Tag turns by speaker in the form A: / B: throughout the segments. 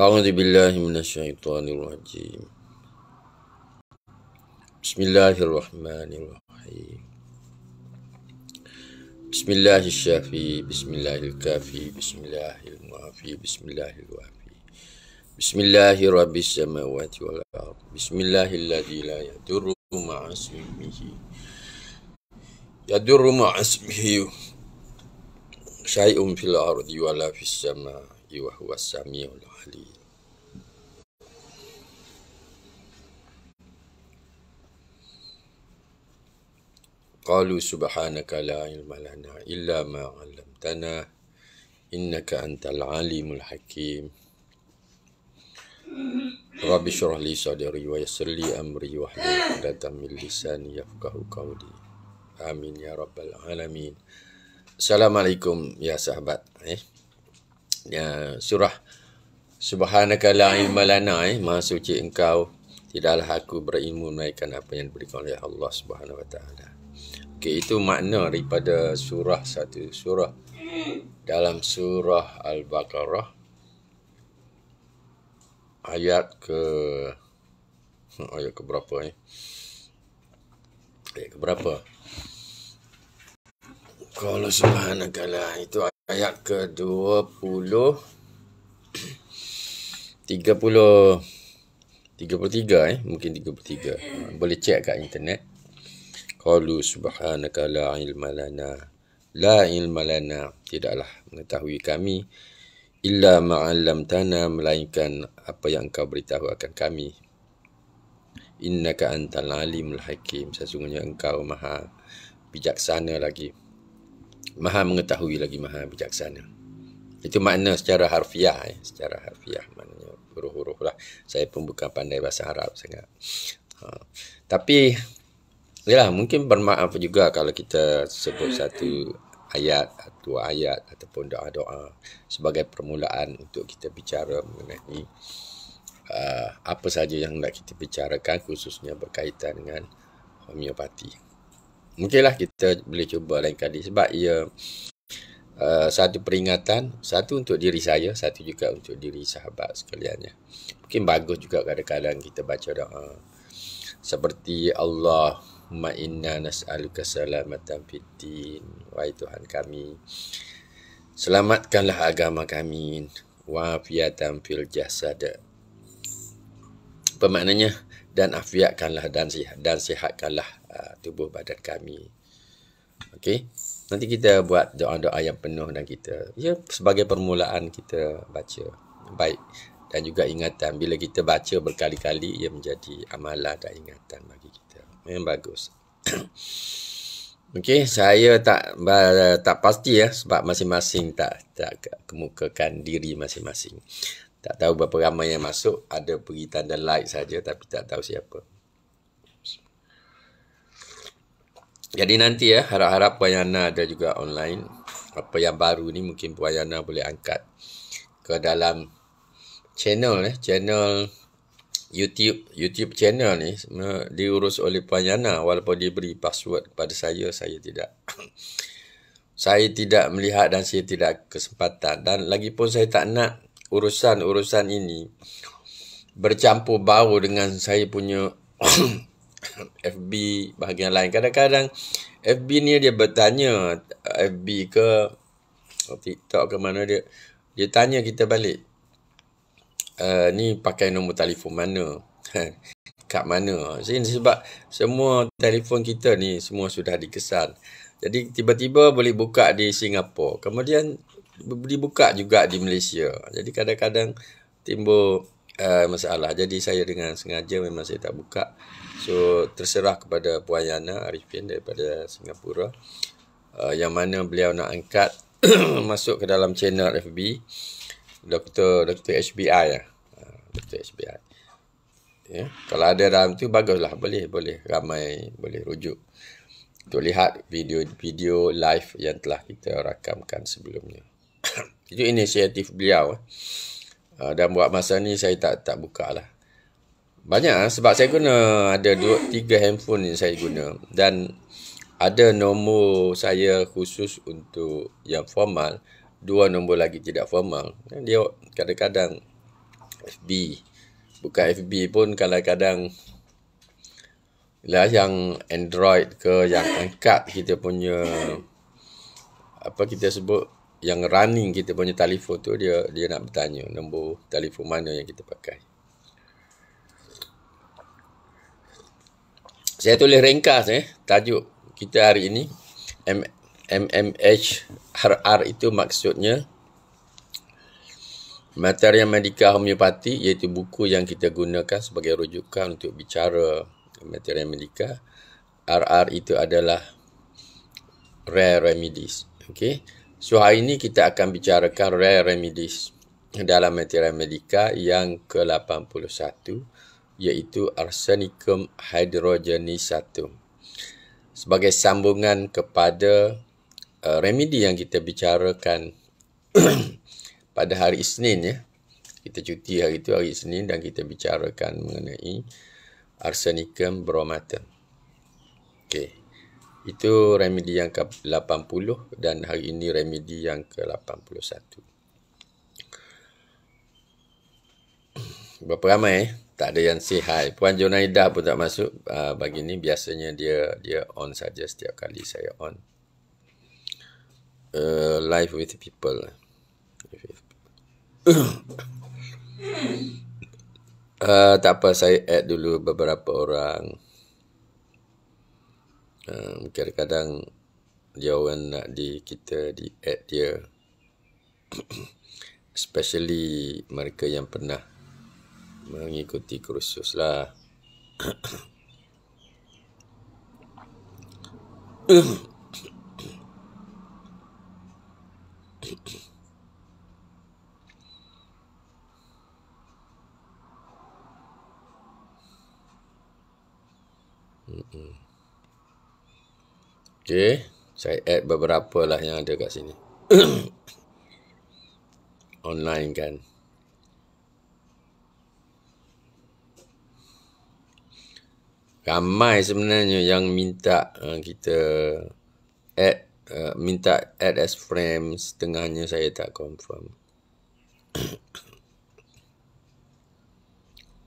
A: أعوذ بالله من الشيطان الرجيم بسم الله الرحمن الرحيم بسم الله الشافي بسم الله الكافي بسم الله المعافي بسم الله الوافي بسم الله رب السماوات والأرض بسم الله الذي لا يضر مع اسمه يضر مع اسمه شيء في الأرض ولا في السماء وهو السميع العليم qalu subhanaka la ilma lana illa ma 'allamtana innaka antal alimul hakim Rabbi syurah li sadari wa yassir li amri wa hlil min lisani yafqahu qawli Amin ya rabbal alamin Assalamualaikum ya sahabat eh ya surah subhanaka la ilma lana eh maha suci engkau tidaklah aku berilmu melainkan apa yang diberikan oleh Allah Subhanahu wa taala Okay, itu makna daripada surah satu surah dalam surah Al-Baqarah ayat ke hmm, ayat ke berapa ni? Eh? Ayat ke berapa? Kalau subhanakallah itu ayat ke-20 30 33 eh mungkin 33 boleh cek kat internet Qalu subhanaka la ilma lana La ilma lana Tidaklah mengetahui kami Illa ma'alam tanah Melainkan apa yang engkau beritahu akan kami Innaka antal alimul hakim Sesungguhnya engkau maha bijaksana lagi Maha mengetahui lagi maha bijaksana Itu makna secara harfiah eh? Secara harfiah maknanya huruf-huruf lah Saya pun bukan pandai bahasa Arab sangat ha. Tapi Yalah, mungkin bermakna juga kalau kita sebut satu ayat atau ayat ataupun doa-doa sebagai permulaan untuk kita bicara mengenai uh, apa saja yang nak kita bicarakan khususnya berkaitan dengan homeopati. Mungkinlah kita boleh cuba lain kali sebab ia uh, satu peringatan, satu untuk diri saya, satu juga untuk diri sahabat sekaliannya. Mungkin bagus juga kadang-kadang kita baca doa seperti Allah Allahumma inna nas'aluka salamatan fid din wa Tuhan kami selamatkanlah agama kami wa afiatan fil jasad pemaknanya dan afiatkanlah dan sihat dan sihatkanlah uh, tubuh badan kami okey nanti kita buat doa-doa yang penuh dan kita ya sebagai permulaan kita baca baik dan juga ingatan bila kita baca berkali-kali ia menjadi amalan dan ingatan bagi kita yang bagus. Okey, saya tak tak pasti ya sebab masing-masing tak tak kemukakan diri masing-masing. Tak tahu berapa ramai yang masuk, ada pergi tanda like saja tapi tak tahu siapa. Jadi nanti ya, harap-harap Puan Yana ada juga online. Apa yang baru ni mungkin Puan Yana boleh angkat ke dalam channel eh, channel YouTube YouTube channel ni diurus oleh Puan walaupun dia beri password kepada saya saya tidak saya tidak melihat dan saya tidak kesempatan dan lagi lagipun saya tak nak urusan-urusan ini bercampur bau dengan saya punya FB bahagian lain kadang-kadang FB ni dia bertanya FB ke TikTok ke mana dia dia tanya kita balik uh, ni pakai nombor telefon mana kat mana sebab semua telefon kita ni semua sudah dikesan jadi tiba-tiba boleh buka di Singapura kemudian dibuka juga di Malaysia jadi kadang-kadang timbul uh, masalah jadi saya dengan sengaja memang saya tak buka so terserah kepada Puan Yana Arifin daripada Singapura uh, yang mana beliau nak angkat masuk ke dalam channel FB Dr. Dr. HBI lah untuk SBI. Ya. Yeah. Kalau ada dalam tu baguslah boleh boleh ramai boleh rujuk. Untuk lihat video-video live yang telah kita rakamkan sebelumnya. Itu inisiatif beliau. Uh, dan buat masa ni saya tak tak buka lah. Banyak ah, sebab saya guna ada dua tiga handphone yang saya guna dan ada nombor saya khusus untuk yang formal, dua nombor lagi tidak formal. Dia kadang-kadang FB. Buka FB pun kadang-kadang lah yang Android ke yang angkat kita punya apa kita sebut yang running kita punya telefon tu dia dia nak bertanya nombor telefon mana yang kita pakai. Saya tulis ringkas eh tajuk kita hari ini MMHRR itu maksudnya Material Medika homeopati iaitu buku yang kita gunakan sebagai rujukan untuk bicara material Medika RR itu adalah rare remedies. Okay. So hari ini kita akan bicarakan rare remedies dalam material Medika yang ke-81 iaitu arsenicum hydrogenisatum. Sebagai sambungan kepada uh, remedy yang kita bicarakan pada hari Isnin ya. Kita cuti hari itu hari Isnin dan kita bicarakan mengenai arsenikum bromatum. Okey. Itu remedi yang ke-80 dan hari ini remedi yang ke-81. Berapa ramai eh? Tak ada yang sihat. Puan Jonaidah pun tak masuk. Uh, bagi ni biasanya dia dia on saja setiap kali saya on. Uh, live with people. Eh, uh, tak apa, saya add dulu beberapa orang. Eh, uh, kadang-kadang dia orang nak di kita di add dia. Especially mereka yang pernah mengikuti kursus lah. Mm-hmm. Okay, saya add beberapa lah yang ada kat sini. Online kan. Ramai sebenarnya yang minta uh, kita add Uh, minta add as frames Tengahnya saya tak confirm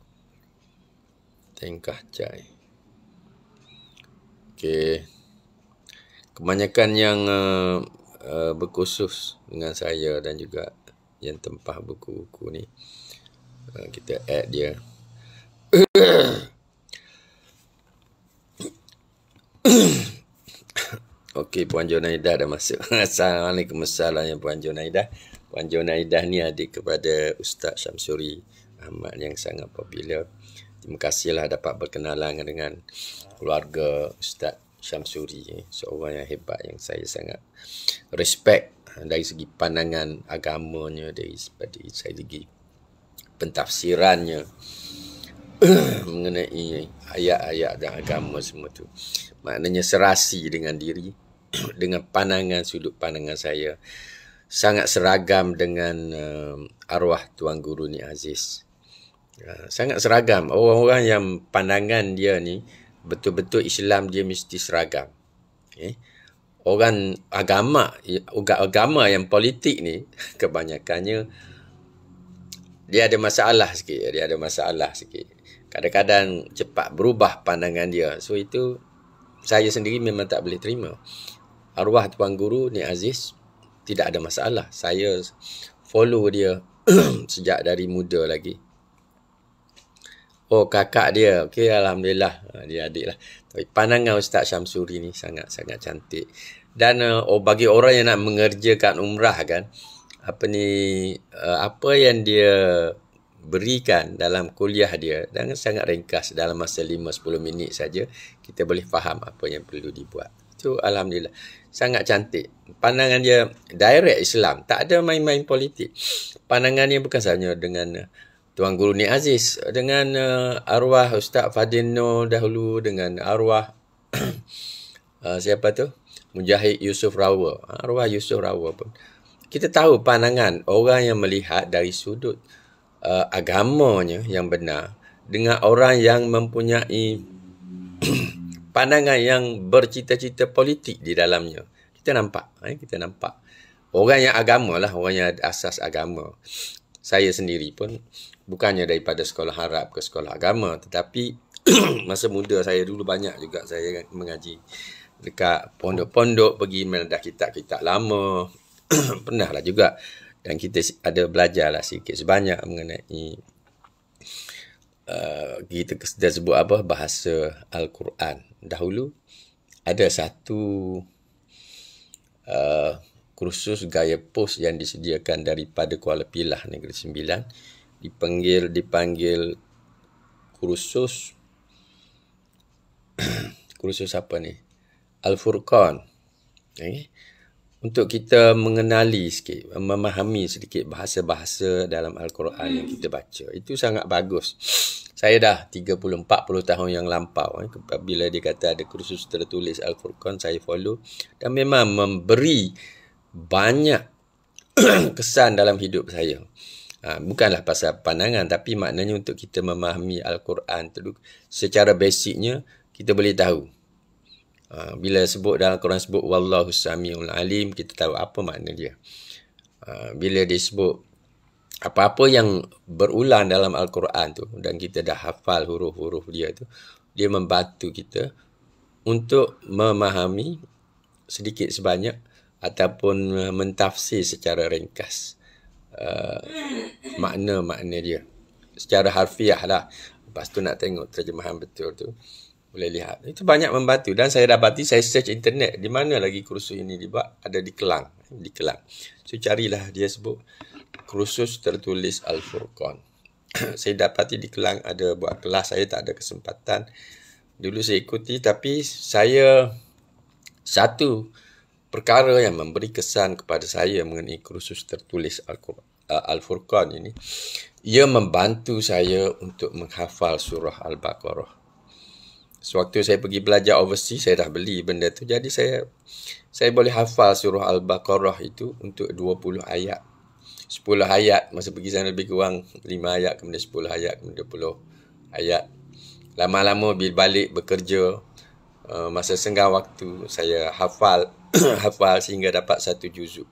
A: Tengkah jai Okey. Kebanyakan yang uh, eh, uh, eh, berkursus dengan saya dan juga yang tempah buku-buku ni uh, kita add dia. Okey Puan Jonaida dah masuk. Assalamualaikum salam yang Puan Jonaida. Puan Jonaida ni adik kepada Ustaz Syamsuri Ahmad yang sangat popular. Terima kasihlah dapat berkenalan dengan keluarga Ustaz Syamsuri eh. Seorang yang hebat yang saya sangat respect eh, dari segi pandangan agamanya Dari, dari segi pentafsirannya mengenai ayat-ayat dan agama semua tu Maknanya serasi dengan diri Dengan pandangan, sudut pandangan saya Sangat seragam dengan uh, arwah Tuan Guru Ni Aziz Ha, sangat seragam orang-orang yang pandangan dia ni betul-betul Islam dia mesti seragam okay. Eh? orang agama agama yang politik ni kebanyakannya dia ada masalah sikit dia ada masalah sikit kadang-kadang cepat berubah pandangan dia so itu saya sendiri memang tak boleh terima arwah tuan guru ni Aziz tidak ada masalah saya follow dia sejak dari muda lagi Oh kakak dia. Okey alhamdulillah. Ah, dia adik lah. Tapi pandangan Ustaz Syamsuri ni sangat-sangat cantik. Dan ah, oh, bagi orang yang nak mengerjakan umrah kan. Apa ni. Ah, apa yang dia berikan dalam kuliah dia dan sangat ringkas dalam masa 5-10 minit saja kita boleh faham apa yang perlu dibuat. Itu Alhamdulillah sangat cantik. Pandangan dia direct Islam. Tak ada main-main politik. Pandangannya bukan sahaja dengan Tuan Guru Nik Aziz dengan uh, arwah Ustaz Fadil Nur dahulu dengan arwah uh, siapa tu? Mujahid Yusuf Rawa. Arwah Yusuf Rawa pun. Kita tahu pandangan orang yang melihat dari sudut uh, agamanya yang benar dengan orang yang mempunyai pandangan yang bercita-cita politik di dalamnya. Kita nampak. Eh? Kita nampak. Orang yang agama lah. Orang yang asas agama. Saya sendiri pun bukannya daripada sekolah harap ke sekolah agama tetapi masa muda saya dulu banyak juga saya mengaji dekat pondok-pondok pergi mendah kitab-kitab lama pernahlah juga dan kita ada belajarlah lah sikit sebanyak mengenai uh, kita, sudah sebut apa bahasa Al-Quran dahulu ada satu uh, kursus gaya pos yang disediakan daripada Kuala Pilah Negeri Sembilan dipanggil dipanggil kursus kursus apa ni Al-Furqan okay. Eh? untuk kita mengenali sikit memahami sedikit bahasa-bahasa dalam Al-Quran hmm. yang kita baca itu sangat bagus saya dah 30 40 tahun yang lampau eh, bila dia kata ada kursus tertulis Al-Furqan saya follow dan memang memberi banyak kesan dalam hidup saya Ha, bukanlah pasal pandangan tapi maknanya untuk kita memahami Al-Quran itu secara basicnya kita boleh tahu. Ha, bila sebut dalam Quran sebut Wallahu Samiul Alim kita tahu apa makna dia. Ha, bila disebut apa-apa yang berulang dalam Al-Quran tu dan kita dah hafal huruf-huruf dia tu dia membantu kita untuk memahami sedikit sebanyak ataupun mentafsir secara ringkas makna-makna uh, dia secara harfiah lah lepas tu nak tengok terjemahan betul tu boleh lihat itu banyak membantu dan saya dapati saya search internet di mana lagi kursus ini dibuat ada di Kelang di Kelang so carilah dia sebut kursus tertulis Al-Furqan saya dapati di Kelang ada buat kelas saya tak ada kesempatan dulu saya ikuti tapi saya satu perkara yang memberi kesan kepada saya mengenai kursus tertulis uh, Al-Furqan ini ia membantu saya untuk menghafal surah Al-Baqarah sewaktu saya pergi belajar overseas saya dah beli benda tu jadi saya saya boleh hafal surah Al-Baqarah itu untuk 20 ayat 10 ayat masa pergi sana lebih kurang 5 ayat kemudian 10 ayat kemudian 20 ayat lama-lama bila balik bekerja Uh, masa senggang waktu saya hafal hafal sehingga dapat satu juzuk.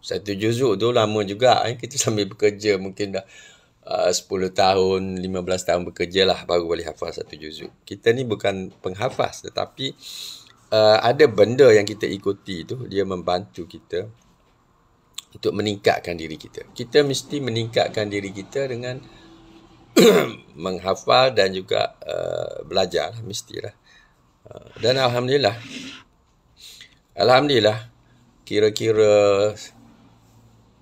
A: Satu juzuk tu lama juga eh. kita sambil bekerja mungkin dah uh, 10 tahun, 15 tahun bekerja lah baru boleh hafal satu juzuk. Kita ni bukan penghafaz tetapi uh, ada benda yang kita ikuti tu dia membantu kita untuk meningkatkan diri kita. Kita mesti meningkatkan diri kita dengan menghafal dan juga uh, belajar lah, mestilah dan alhamdulillah alhamdulillah kira-kira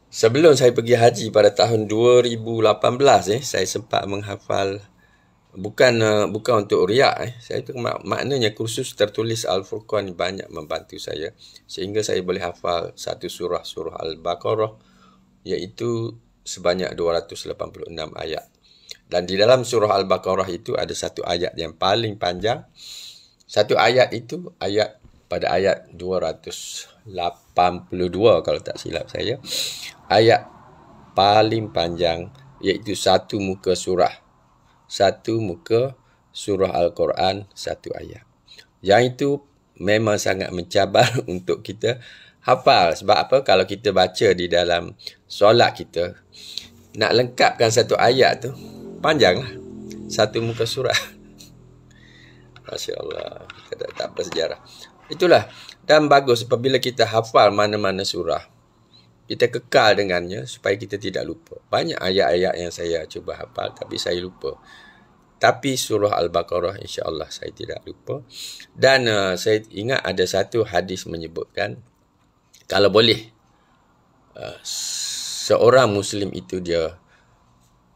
A: sebelum saya pergi haji pada tahun 2018 eh saya sempat menghafal bukan eh, bukan untuk riak eh saya itu mak, maknanya kursus tertulis al-furqan banyak membantu saya sehingga saya boleh hafal satu surah surah al-baqarah iaitu sebanyak 286 ayat dan di dalam surah al-baqarah itu ada satu ayat yang paling panjang satu ayat itu ayat pada ayat 282 kalau tak silap saya ayat paling panjang iaitu satu muka surah satu muka surah al-Quran satu ayat yang itu memang sangat mencabar untuk kita hafal sebab apa kalau kita baca di dalam solat kita nak lengkapkan satu ayat tu panjang lah satu muka surah Masya Allah. Kita tak sejarah. Itulah. Dan bagus apabila kita hafal mana-mana surah. Kita kekal dengannya supaya kita tidak lupa. Banyak ayat-ayat yang saya cuba hafal tapi saya lupa. Tapi surah Al-Baqarah insyaAllah saya tidak lupa. Dan uh, saya ingat ada satu hadis menyebutkan. Kalau boleh. Uh, seorang Muslim itu dia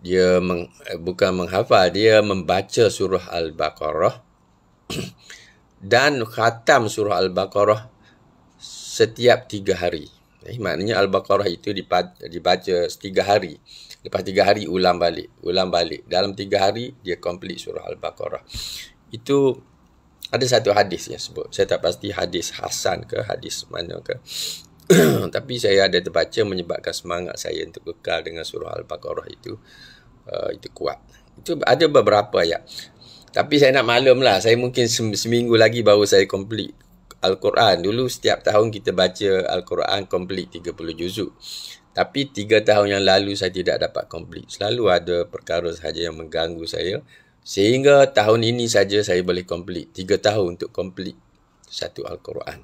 A: dia meng, eh, bukan menghafal dia membaca surah al-baqarah dan khatam surah Al-Baqarah setiap tiga hari. Eh, maknanya Al-Baqarah itu dibaca setiga hari. Lepas tiga hari ulang balik. Ulang balik. Dalam tiga hari dia complete surah Al-Baqarah. Itu ada satu hadis yang sebut. Saya tak pasti hadis Hasan ke hadis mana ke. Tapi saya ada terbaca menyebabkan semangat saya untuk kekal dengan surah Al-Baqarah itu. Uh, itu kuat. Itu ada beberapa ayat. Tapi saya nak malam lah, saya mungkin seminggu lagi baru saya complete Al-Quran. Dulu setiap tahun kita baca Al-Quran complete 30 juzuk. Tapi 3 tahun yang lalu saya tidak dapat complete. Selalu ada perkara sahaja yang mengganggu saya. Sehingga tahun ini saja saya boleh complete. 3 tahun untuk complete satu Al-Quran.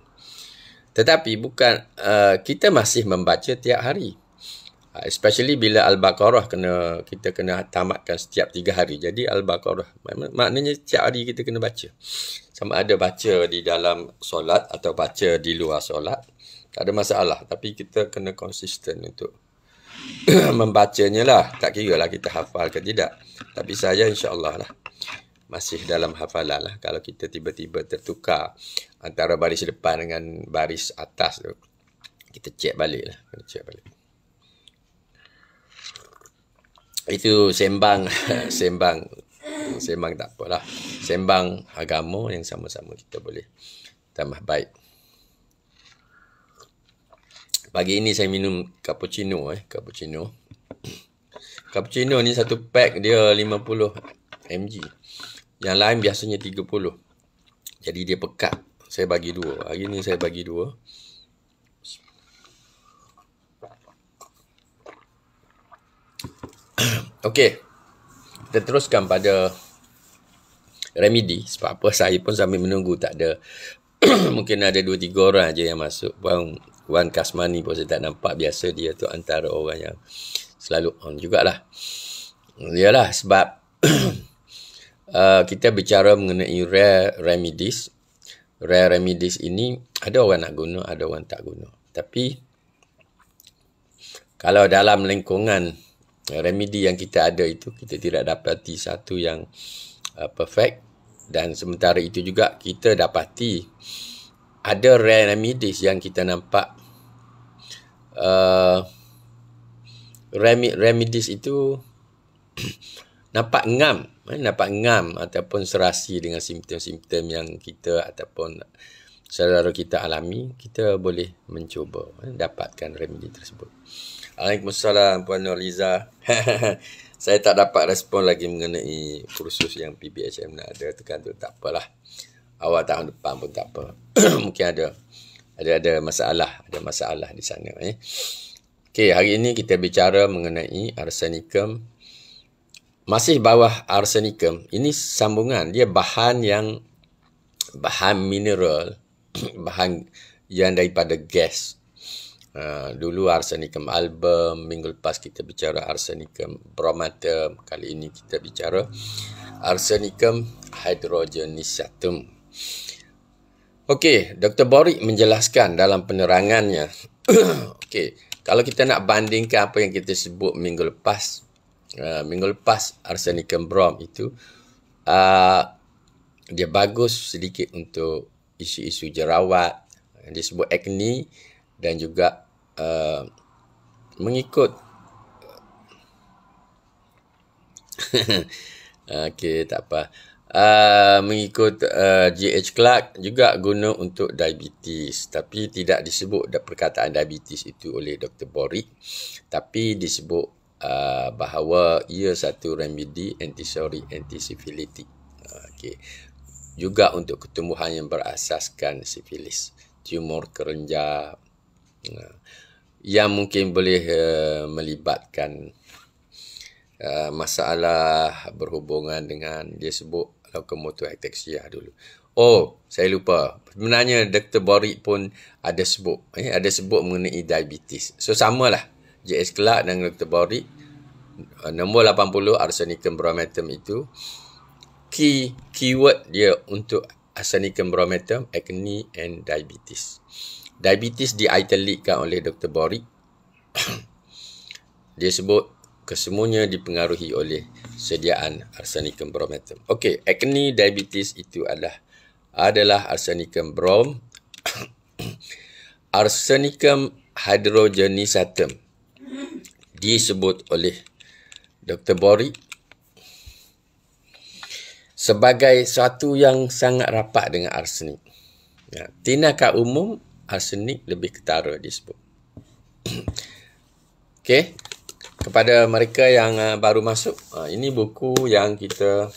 A: Tetapi bukan, uh, kita masih membaca tiap hari especially bila al-baqarah kena kita kena tamatkan setiap tiga hari jadi al-baqarah maknanya setiap hari kita kena baca sama ada baca di dalam solat atau baca di luar solat tak ada masalah tapi kita kena konsisten untuk membacanya lah tak kira lah kita hafal ke tidak tapi saya insyaallah lah masih dalam hafalan lah kalau kita tiba-tiba tertukar antara baris depan dengan baris atas tu kita cek balik lah cek balik itu sembang sembang sembang tak apalah sembang agama yang sama-sama kita boleh tambah baik pagi ini saya minum cappuccino eh cappuccino cappuccino ni satu pack dia 50 mg yang lain biasanya 30 jadi dia pekat saya bagi dua hari ni saya bagi dua Okey. Kita teruskan pada remedy. Sebab apa saya pun sambil menunggu tak ada. mungkin ada 2-3 orang aja yang masuk. Wan, Wan Kasmani pun saya tak nampak. Biasa dia tu antara orang yang selalu on jugalah. Yalah sebab uh, kita bicara mengenai rare remedies. Rare remedies ini ada orang nak guna, ada orang tak guna. Tapi kalau dalam lingkungan remedy yang kita ada itu kita tidak dapati satu yang uh, perfect dan sementara itu juga kita dapati ada remedies yang kita nampak uh, remi- remedies itu nampak ngam eh, nampak ngam ataupun serasi dengan simptom-simptom yang kita ataupun selalu kita alami kita boleh mencuba eh, dapatkan remedy tersebut Waalaikumsalam Puan Nurliza. saya tak dapat respon lagi mengenai kursus yang PBHM nak ada tekan tu tak apalah. Awal tahun depan pun tak apa. Mungkin ada ada ada masalah, ada masalah di sana eh. Okey, hari ini kita bicara mengenai arsenikum. Masih bawah arsenikum. Ini sambungan, dia bahan yang bahan mineral, bahan yang daripada gas Ah, dulu arsenikum album, minggu lepas kita bicara arsenikum bromatum, kali ini kita bicara arsenikum hydrogenisatum. Okey, Dr. Borik menjelaskan dalam penerangannya. Okey, kalau kita nak bandingkan apa yang kita sebut minggu lepas, uh, minggu lepas arsenikum brom itu, uh, dia bagus sedikit untuk isu-isu jerawat, disebut acne dan juga uh, mengikut okey tak apa uh, mengikut GH uh, Clark juga guna untuk diabetes tapi tidak disebut perkataan diabetes itu oleh Dr Bori, tapi disebut uh, bahawa ia satu remedy antisori antisifilitik okey juga untuk ketumbuhan yang berasaskan sifilis tumor kerenja uh, yang mungkin boleh uh, melibatkan uh, masalah berhubungan dengan dia sebut locomotor ataxia dulu. Oh, saya lupa. Sebenarnya Dr. Borik pun ada sebut. Eh, ada sebut mengenai diabetes. So, samalah. JS Clark dan Dr. Borik. Eh, nombor 80, arsenicum brometum itu. Key, keyword dia untuk arsenicum brometum, acne and diabetes. Diabetes diitalikkan oleh Dr. Borik. Dia sebut kesemuanya dipengaruhi oleh sediaan arsenicum bromatum. Okey, acne diabetes itu adalah adalah arsenicum brom arsenicum hydrogenisatum disebut oleh Dr. Borik sebagai satu yang sangat rapat dengan arsenik. Ya, tindakan umum arsenik lebih ketara disebut. Okey. Kepada mereka yang uh, baru masuk, uh, ini buku yang kita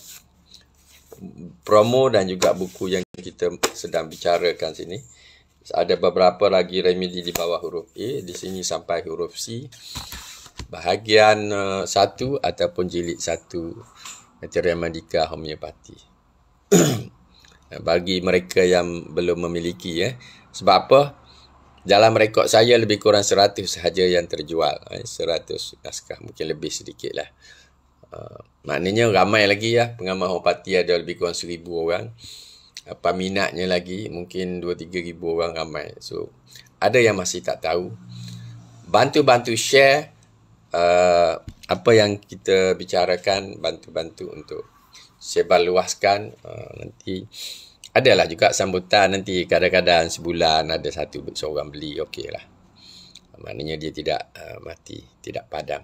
A: promo dan juga buku yang kita sedang bicarakan sini. Ada beberapa lagi remedi di bawah huruf A, di sini sampai huruf C. Bahagian uh, satu ataupun jilid satu material medika homeopati. Bagi mereka yang belum memiliki ya, eh, sebab apa? Dalam rekod saya lebih kurang 100 sahaja yang terjual. 100 eh, naskah mungkin lebih sedikit lah. Uh, maknanya ramai lagi lah pengamal homopati ada lebih kurang 1000 orang. Apa eh, minatnya lagi mungkin 2-3 ribu orang ramai. So ada yang masih tak tahu. Bantu-bantu share uh, apa yang kita bicarakan bantu-bantu untuk sebar luaskan uh, nanti uh, adalah juga sambutan nanti kadang-kadang sebulan ada satu seorang beli okey lah maknanya dia tidak uh, mati tidak padam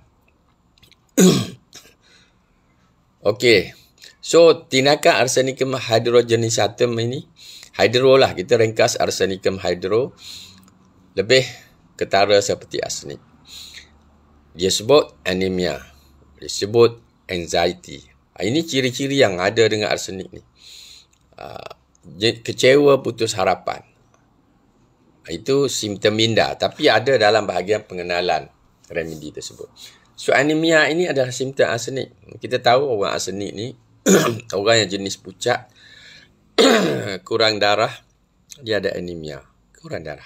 A: okey so tindakan arsenikum hidrogenis hydrogenisatum ini hidro lah kita ringkas arsenikum hidro lebih ketara seperti arsenik dia sebut anemia dia sebut anxiety ah, ini ciri-ciri yang ada dengan arsenik ni uh, kecewa putus harapan. Itu simptom minda tapi ada dalam bahagian pengenalan remedi tersebut. So anemia ini adalah simptom arsenik. Kita tahu orang arsenik ni orang yang jenis pucat kurang darah dia ada anemia, kurang darah.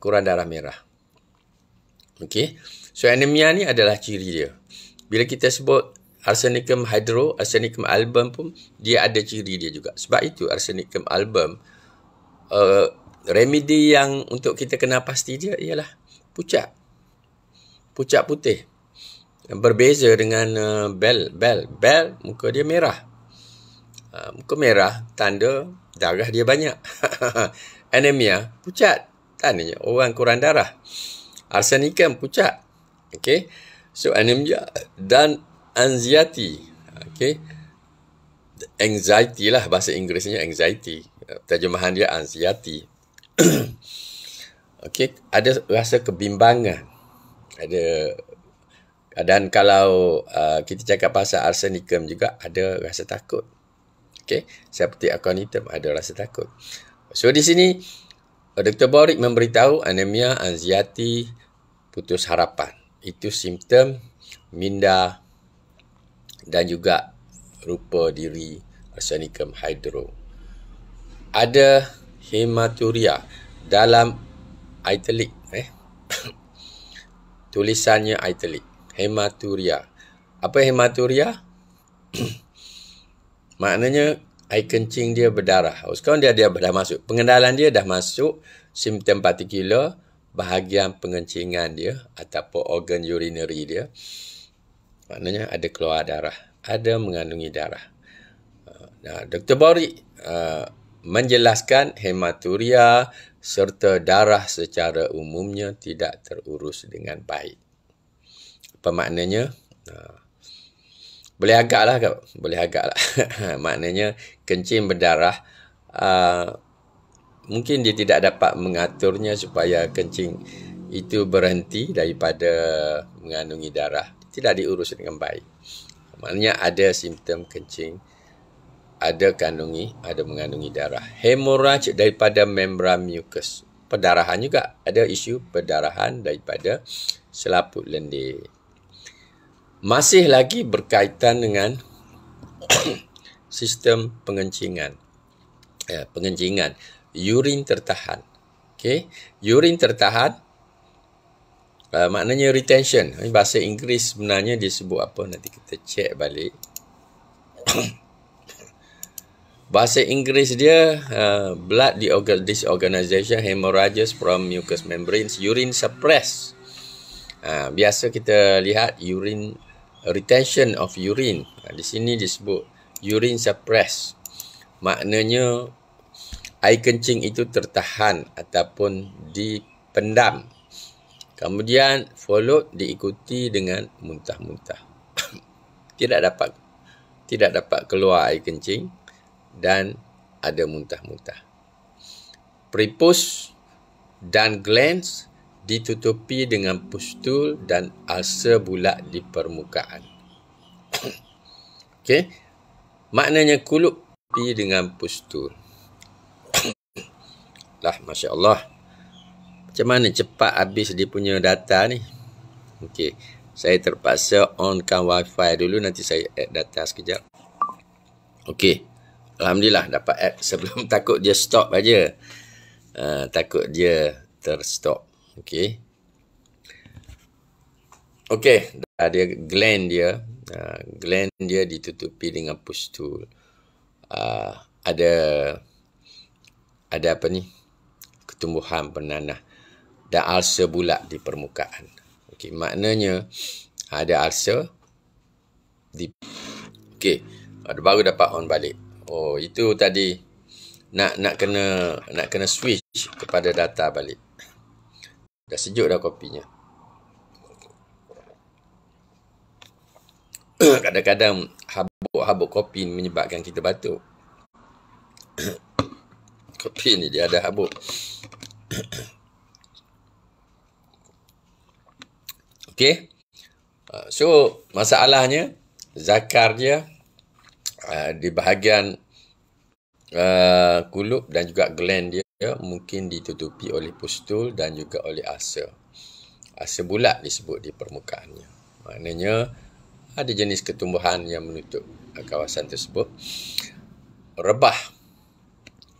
A: Kurang darah merah. Okey. So anemia ni adalah ciri dia. Bila kita sebut arsenicum hydro, arsenicum album pun dia ada ciri dia juga. Sebab itu arsenicum album uh, eh, remedy yang untuk kita kena pasti dia ialah pucat. Pucat putih. Berbeza dengan uh, bel, bel bell muka dia merah. Uh, muka merah tanda darah dia banyak. Anemia, pucat. Tandanya orang kurang darah. Arsenicum pucat. Okey. So anemia dan anxiety. Okay. Anxiety lah bahasa Inggerisnya anxiety. Terjemahan dia anxiety. okay. Ada rasa kebimbangan. Ada dan kalau uh, kita cakap pasal arsenikum juga ada rasa takut. Okay. Seperti akonitum ada rasa takut. So di sini Dr. Borik memberitahu anemia, anxiety, putus harapan. Itu simptom minda uh, dan juga rupa diri arsenikum hidro. Ada hematuria dalam italic eh. Tulisannya italic. Hematuria. Apa hematuria? Maknanya air kencing dia berdarah. Oh, sekarang dia dia dah masuk. Pengendalian dia dah masuk simptom particular bahagian pengencingan dia ataupun organ urinary dia maknanya ada keluar darah, ada mengandungi darah. Uh, nah, Dr. Bori uh, menjelaskan hematuria serta darah secara umumnya tidak terurus dengan baik. Apa maknanya? Uh, boleh agaklah ke? Boleh agaklah. maknanya kencing berdarah uh, mungkin dia tidak dapat mengaturnya supaya kencing itu berhenti daripada mengandungi darah tidak diurus dengan baik. Maknanya ada simptom kencing, ada kandungi, ada mengandungi darah. Hemoraj daripada membran mucus. Perdarahan juga. Ada isu perdarahan daripada selaput lendir. Masih lagi berkaitan dengan sistem pengencingan. Ya, pengencingan. Urin tertahan. Okay. Urin tertahan Uh, maknanya retention. Bahasa Inggeris sebenarnya dia sebut apa? Nanti kita check balik. bahasa Inggeris dia uh, blood disorganization, hemorrhages from mucous membranes, urine suppress. Uh, biasa kita lihat urine retention of urine. Uh, di sini disebut urine suppress. Maknanya air kencing itu tertahan ataupun dipendam. Kemudian followed diikuti dengan muntah-muntah. tidak dapat tidak dapat keluar air kencing dan ada muntah-muntah. Prepuce dan glans ditutupi dengan pustul dan ulcer bulat di permukaan. Okey. Maknanya kulup dengan pustul. lah masya-Allah macam mana cepat habis dia punya data ni Okey, saya terpaksa onkan wifi dulu nanti saya add data sekejap Okey, Alhamdulillah dapat add sebelum takut dia stop aja uh, takut dia terstop Okey. ok ada gland dia uh, gland dia ditutupi dengan push ah, tool uh, ada ada apa ni ketumbuhan penanah dan arsa bulat di permukaan. Okey, maknanya ada arsa di Okey, ada baru dapat on balik. Oh, itu tadi nak nak kena nak kena switch kepada data balik. Dah sejuk dah kopinya. Kadang-kadang habuk-habuk kopi ni menyebabkan kita batuk. kopi ni dia ada habuk. Okey. Ah, so masalahnya zakar dia uh, ah, di bahagian uh, ah, kulub dan juga gland dia ya, mungkin ditutupi oleh pustul dan juga oleh asa. Asa bulat disebut di permukaannya. Maknanya ada jenis ketumbuhan yang menutup uh, kawasan tersebut. Rebah.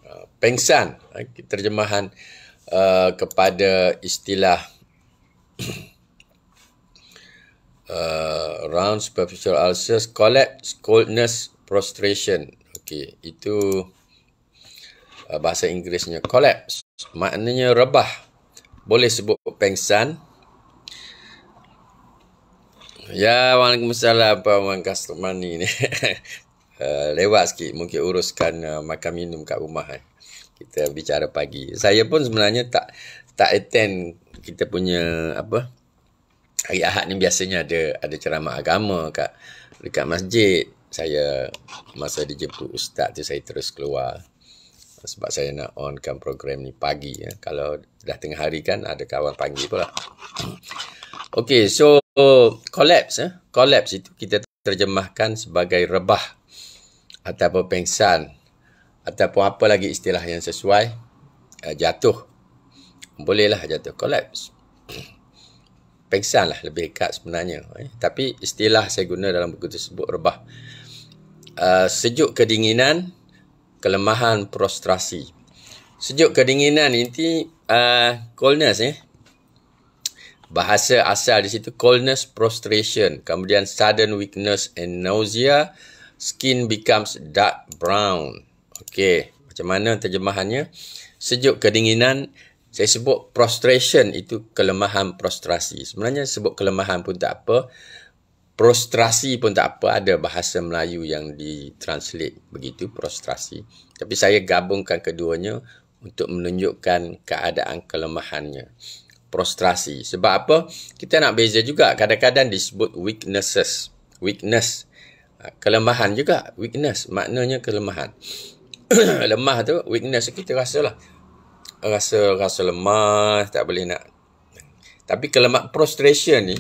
A: Uh, pengsan. Uh, terjemahan uh, kepada istilah uh, round superficial ulcers, collapse, coldness, prostration. Okey, itu uh, bahasa Inggerisnya collapse. Maknanya rebah. Boleh sebut pengsan. Ya, masalah apa orang customer ni ni. uh, lewat sikit mungkin uruskan uh, makan minum kat rumah eh. Kita bicara pagi. Saya pun sebenarnya tak tak attend kita punya apa? hari Ahad ni biasanya ada ada ceramah agama kat dekat masjid. Saya masa dijemput ustaz tu saya terus keluar sebab saya nak onkan program ni pagi ya. Kalau dah tengah hari kan ada kawan panggil pula. Okey, so collapse eh. Collapse itu kita terjemahkan sebagai rebah atau pengsan atau apa lagi istilah yang sesuai uh, jatuh. Bolehlah jatuh collapse. pengsan lah lebih dekat sebenarnya eh. tapi istilah saya guna dalam buku tersebut rebah uh, sejuk kedinginan kelemahan prostrasi sejuk kedinginan inti uh, coldness eh. bahasa asal di situ coldness prostration kemudian sudden weakness and nausea skin becomes dark brown okey macam mana terjemahannya sejuk kedinginan saya sebut prostration itu kelemahan prostrasi. Sebenarnya sebut kelemahan pun tak apa. Prostrasi pun tak apa. Ada bahasa Melayu yang ditranslate begitu, prostrasi. Tapi saya gabungkan keduanya untuk menunjukkan keadaan kelemahannya. Prostrasi. Sebab apa? Kita nak beza juga. Kadang-kadang disebut weaknesses. Weakness. Ha, kelemahan juga. Weakness. Maknanya kelemahan. Lemah tu, weakness kita rasa lah rasa rasa lemah, tak boleh nak. Tapi kelemah prostration ni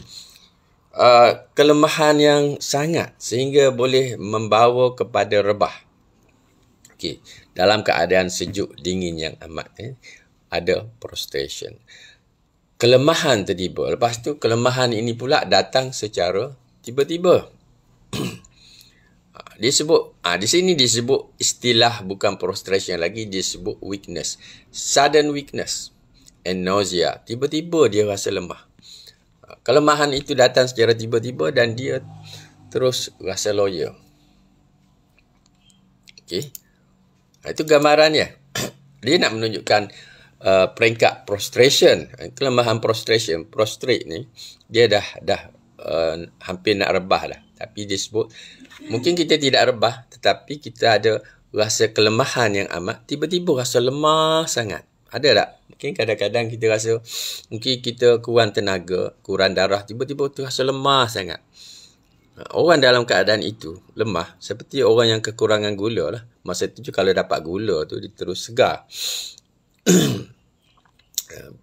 A: uh, kelemahan yang sangat sehingga boleh membawa kepada rebah. Okey, dalam keadaan sejuk dingin yang amat eh, ada prostration. Kelemahan tiba-tiba. Lepas tu kelemahan ini pula datang secara tiba-tiba. dia sebut ah di sini disebut istilah bukan prostration lagi dia sebut weakness sudden weakness and nausea tiba-tiba dia rasa lemah ah, kelemahan itu datang secara tiba-tiba dan dia terus rasa loya okey ah, itu gambarannya dia nak menunjukkan uh, peringkat prostration kelemahan prostration prostrate ni dia dah dah uh, hampir nak rebah dah tapi dia sebut Mungkin kita tidak rebah tetapi kita ada rasa kelemahan yang amat tiba-tiba rasa lemah sangat. Ada tak? Mungkin kadang-kadang kita rasa mungkin kita kurang tenaga, kurang darah tiba-tiba tu rasa lemah sangat. Orang dalam keadaan itu lemah seperti orang yang kekurangan gula lah. Masa itu kalau dapat gula tu dia terus segar.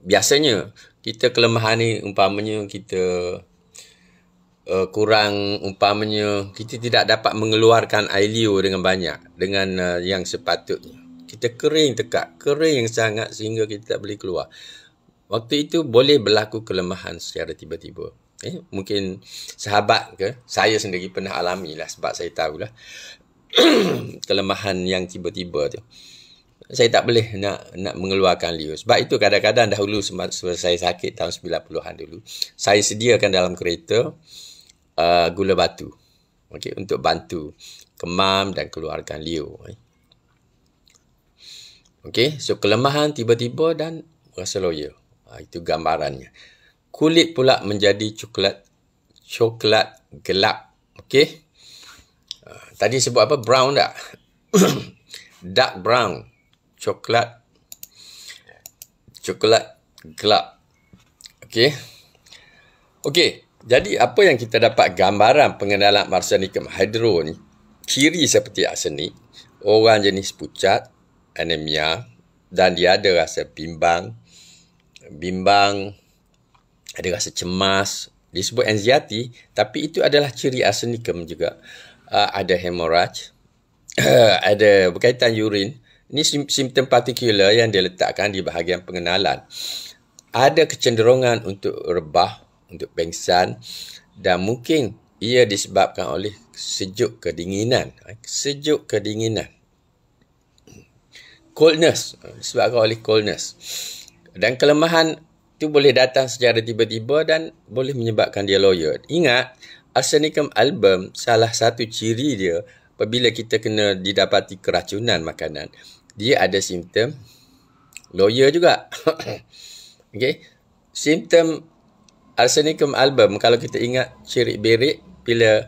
A: Biasanya kita kelemahan ni umpamanya kita uh, kurang umpamanya kita tidak dapat mengeluarkan air liur dengan banyak dengan uh, yang sepatutnya. Kita kering tekak, kering sangat sehingga kita tak boleh keluar. Waktu itu boleh berlaku kelemahan secara tiba-tiba. Eh, mungkin sahabat ke, saya sendiri pernah alami lah sebab saya tahulah kelemahan yang tiba-tiba tu. Saya tak boleh nak nak mengeluarkan liu. Sebab itu kadang-kadang dahulu sebab saya sakit tahun 90-an dulu, saya sediakan dalam kereta uh, gula batu. Okey, untuk bantu kemam dan keluarkan liu. Eh. Okey, so kelemahan tiba-tiba dan rasa loya. Uh, itu gambarannya. Kulit pula menjadi coklat coklat gelap. Okey. Uh, tadi sebut apa? Brown tak? Dark brown. Coklat coklat gelap. Okey. Okey, jadi apa yang kita dapat gambaran pengenalan marsanikum hydro ni, ciri seperti arsenik, orang jenis pucat, anemia dan dia ada rasa bimbang, bimbang, ada rasa cemas, disebut anxiety tapi itu adalah ciri arsenikum juga. Uh, ada hemorrhage, ada berkaitan urin. Ini simptom particular yang diletakkan di bahagian pengenalan. Ada kecenderungan untuk rebah, untuk pengsan dan mungkin ia disebabkan oleh sejuk kedinginan. Eh, sejuk kedinginan. Coldness. Eh, disebabkan oleh coldness. Dan kelemahan itu boleh datang secara tiba-tiba dan boleh menyebabkan dia loyo. Ingat, arsenicum album salah satu ciri dia apabila kita kena didapati keracunan makanan. Dia ada simptom loyo juga. okay. Simptom Arsenicum album kalau kita ingat ciri berik bila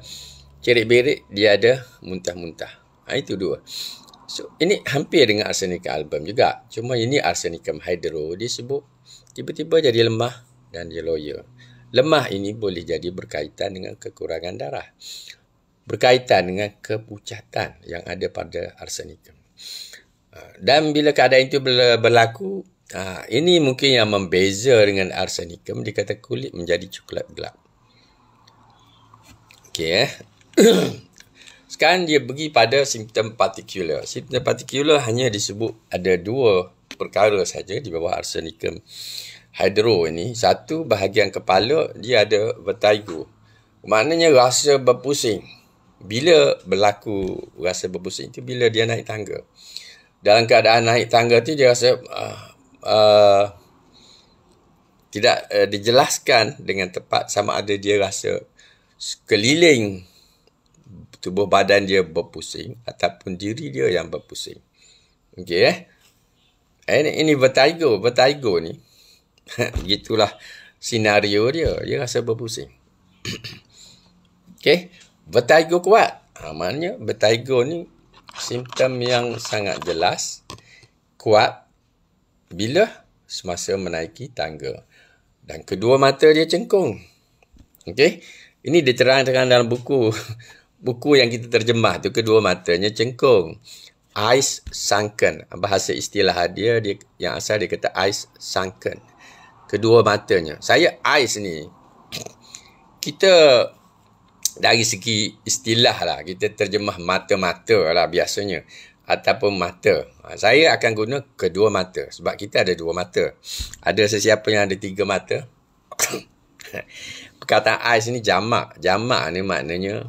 A: ciri berik dia ada muntah-muntah. Ha, itu dua. So ini hampir dengan arsenicum album juga. Cuma ini arsenicum hidro. Disebut tiba-tiba jadi lemah dan dia loya. Lemah ini boleh jadi berkaitan dengan kekurangan darah. Berkaitan dengan kepucatan yang ada pada arsenicum. Ha, dan bila keadaan itu berlaku, Ha, ini mungkin yang membeza dengan arsenikum. Dia kata kulit menjadi coklat gelap. Okey. Eh? Sekarang dia pergi pada simptom particular. Simptom particular hanya disebut ada dua perkara saja di bawah arsenikum hidro ini. Satu bahagian kepala dia ada vertigo. Maknanya rasa berpusing. Bila berlaku rasa berpusing itu bila dia naik tangga. Dalam keadaan naik tangga tu dia rasa... Uh, Uh, tidak uh, dijelaskan dengan tepat sama ada dia rasa keliling tubuh badan dia berpusing ataupun diri dia yang berpusing. Okey eh. eh ini, ini vertigo, vertigo ni. Gitulah senario dia. Dia rasa berpusing. Okey. Vertigo kuat. Ha, maknanya vertigo ni simptom yang sangat jelas, kuat bila semasa menaiki tangga dan kedua mata dia cengkung okey ini diterangkan dalam buku buku yang kita terjemah tu kedua matanya cengkung eyes sunken bahasa istilah dia dia yang asal dia kata eyes sunken kedua matanya saya eyes ni kita dari segi istilah lah kita terjemah mata-mata lah biasanya ataupun mata. Ha, saya akan guna kedua mata sebab kita ada dua mata. Ada sesiapa yang ada tiga mata. Perkataan Ais ni jamak. Jamak ni maknanya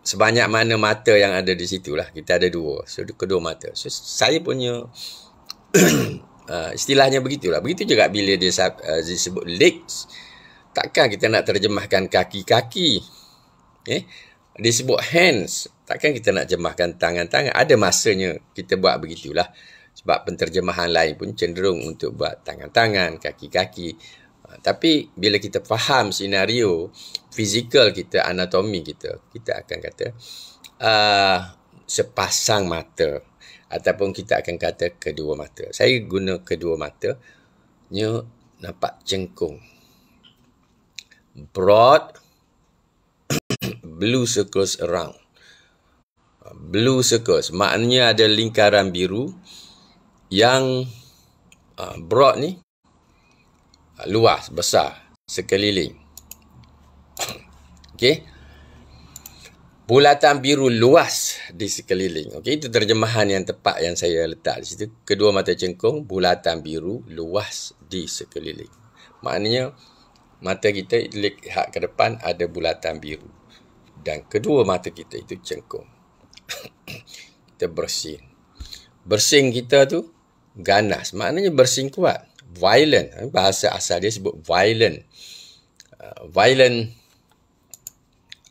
A: sebanyak mana mata yang ada di situ lah. Kita ada dua. So, kedua mata. So, saya punya uh, istilahnya begitulah. Begitu juga bila dia uh, disebut legs. Takkan kita nak terjemahkan kaki-kaki. Eh? Disebut hands. Takkan kita nak jemahkan tangan-tangan. Ada masanya kita buat begitulah. Sebab penterjemahan lain pun cenderung untuk buat tangan-tangan, kaki-kaki. Ah, tapi bila kita faham senario fizikal kita, anatomi kita, kita akan kata uh, sepasang mata ataupun kita akan kata kedua mata. Saya guna kedua mata, you nampak cengkung. Broad blue circles around blue circles maknanya ada lingkaran biru yang uh, broad ni uh, luas besar sekeliling okey bulatan biru luas di sekeliling okey itu terjemahan yang tepat yang saya letak di situ kedua mata cengkung bulatan biru luas di sekeliling maknanya mata kita lihat ke depan ada bulatan biru dan kedua mata kita itu cengkung kita bersin. Bersin kita tu ganas. Maknanya bersin kuat. Violent. Eh, bahasa asal dia sebut violent. Uh, violent.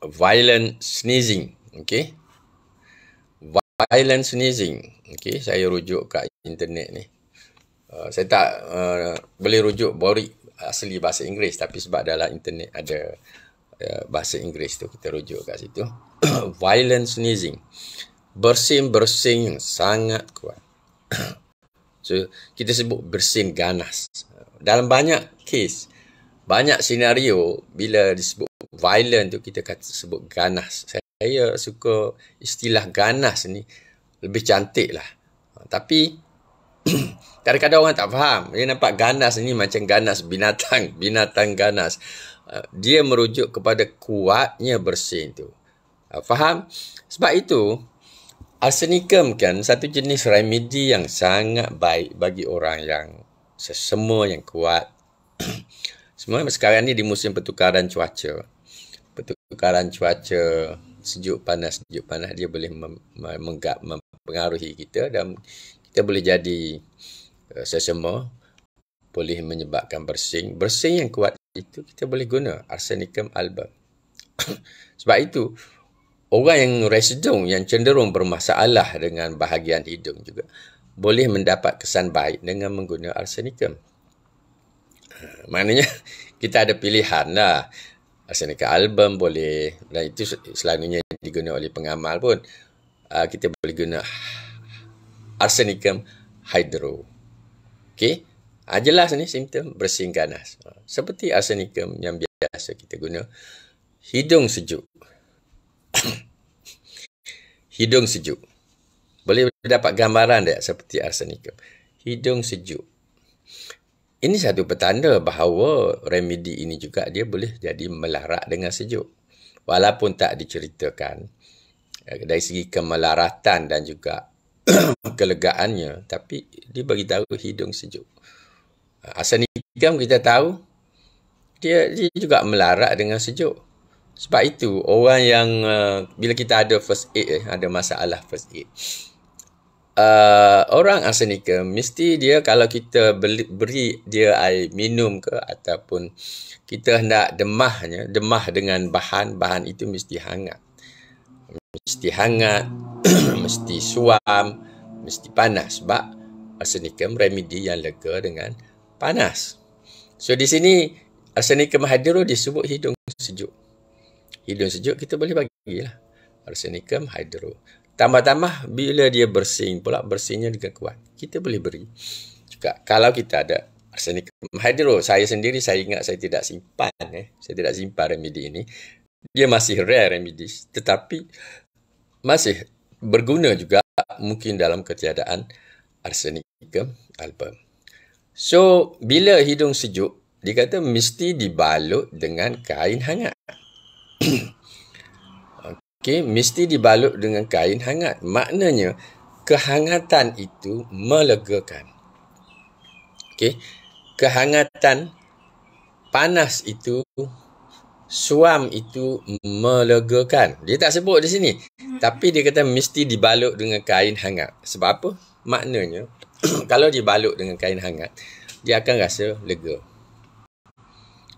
A: Violent sneezing. Okay. Violent sneezing. Okay. Saya rujuk kat internet ni. Uh, saya tak uh, boleh rujuk bori asli bahasa Inggeris. Tapi sebab dalam internet ada... Ya, bahasa Inggeris tu kita rujuk kat situ violent sneezing bersin-bersin yang sangat kuat so kita sebut bersin ganas dalam banyak case banyak senario bila disebut violent tu kita kata sebut ganas saya suka istilah ganas ni lebih cantik lah tapi kadang-kadang orang tak faham dia nampak ganas ni macam ganas binatang binatang ganas Uh, dia merujuk kepada kuatnya bersih itu, uh, Faham? Sebab itu, arsenikum kan satu jenis remedi yang sangat baik bagi orang yang sesemua yang kuat. Semua sekarang ni di musim pertukaran cuaca. Pertukaran cuaca sejuk panas sejuk panas dia boleh mem- mem- mempengaruhi kita dan kita boleh jadi uh, sesemua boleh menyebabkan bersing, bersing yang kuat itu kita boleh guna arsenikum album. Sebab itu, orang yang residung yang cenderung bermasalah dengan bahagian hidung juga boleh mendapat kesan baik dengan menggunakan arsenikum. Ah, maknanya kita ada pilihan lah. arsenikum album boleh dan itu selalunya digunakan oleh pengamal pun. Ah, kita boleh guna arsenikum hydro. Okey? Ha, jelas ni simptom bersin ganas. Ha, seperti arsenikum yang biasa kita guna. Hidung sejuk. hidung sejuk. Boleh dapat gambaran tak seperti arsenikum? Hidung sejuk. Ini satu petanda bahawa remedi ini juga dia boleh jadi melarak dengan sejuk. Walaupun tak diceritakan eh, dari segi kemelaratan dan juga kelegaannya. Tapi dia beritahu hidung sejuk. Asal nikam kita tahu dia, dia juga melarat dengan sejuk. Sebab itu orang yang uh, bila kita ada first aid eh, ada masalah first aid. Uh, orang arsenika mesti dia kalau kita beli, beri dia air minum ke ataupun kita hendak demahnya demah dengan bahan-bahan itu mesti hangat mesti hangat mesti suam mesti panas sebab asenikam remedy yang lega dengan panas. So di sini arsenik hydro disebut hidung sejuk. Hidung sejuk kita boleh bagilah arsenik hydro. Tambah-tambah bila dia bersing pula bersingnya dengan kuat. Kita boleh beri. Juga kalau kita ada arsenik hydro, saya sendiri saya ingat saya tidak simpan eh. Saya tidak simpan remedi ini. Dia masih rare remedi tetapi masih berguna juga mungkin dalam ketiadaan arsenikum album. So, bila hidung sejuk, dikata mesti dibalut dengan kain hangat. Okey, mesti dibalut dengan kain hangat. Maknanya, kehangatan itu melegakan. Okey, kehangatan panas itu suam itu melegakan. Dia tak sebut di sini. Hmm. Tapi dia kata mesti dibalut dengan kain hangat. Sebab apa? Maknanya, kalau dibalut dengan kain hangat, dia akan rasa lega.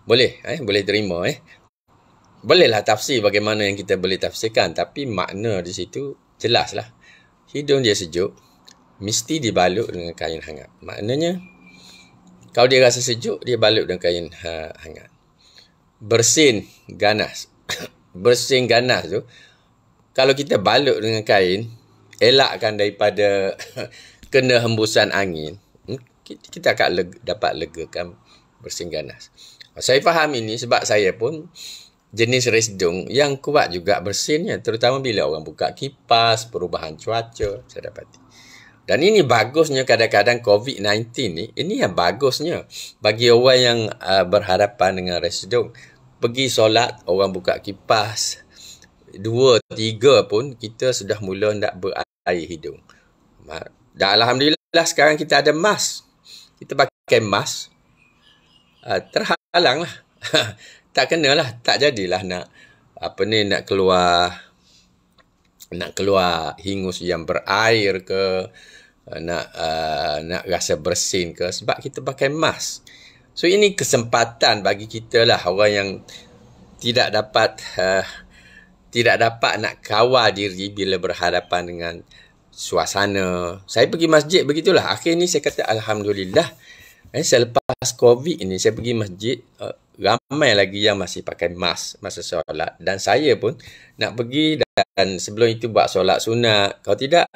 A: Boleh, eh? boleh terima. Eh? Bolehlah tafsir bagaimana yang kita boleh tafsirkan. Tapi makna di situ jelaslah. Hidung dia sejuk, mesti dibalut dengan kain hangat. Maknanya, kalau dia rasa sejuk, dia balut dengan kain ha hangat. Bersin ganas. Bersin ganas tu, kalau kita balut dengan kain, elakkan daripada kena hembusan angin hmm, kita akan leg- dapat legakan bersing ganas saya faham ini sebab saya pun jenis resdung yang kuat juga bersinnya terutama bila orang buka kipas perubahan cuaca saya dapat dan ini bagusnya kadang-kadang COVID-19 ni ini yang bagusnya bagi orang yang uh, berhadapan dengan resdung pergi solat orang buka kipas dua tiga pun kita sudah mula nak berair hidung dan Alhamdulillah sekarang kita ada mask. Kita pakai mask. Uh, ah, terhalang lah. tak lah, Tak jadilah nak apa ni nak keluar nak keluar hingus yang berair ke ah, nak uh, nak rasa bersin ke sebab kita pakai mask. So ini kesempatan bagi kita lah orang yang tidak dapat uh, tidak dapat nak kawal diri bila berhadapan dengan suasana. Saya pergi masjid begitulah. Akhir ni saya kata Alhamdulillah. Eh, selepas COVID ni saya pergi masjid. Uh, ramai lagi yang masih pakai mask masa solat. Dan saya pun nak pergi dan sebelum itu buat solat sunat. Kalau tidak,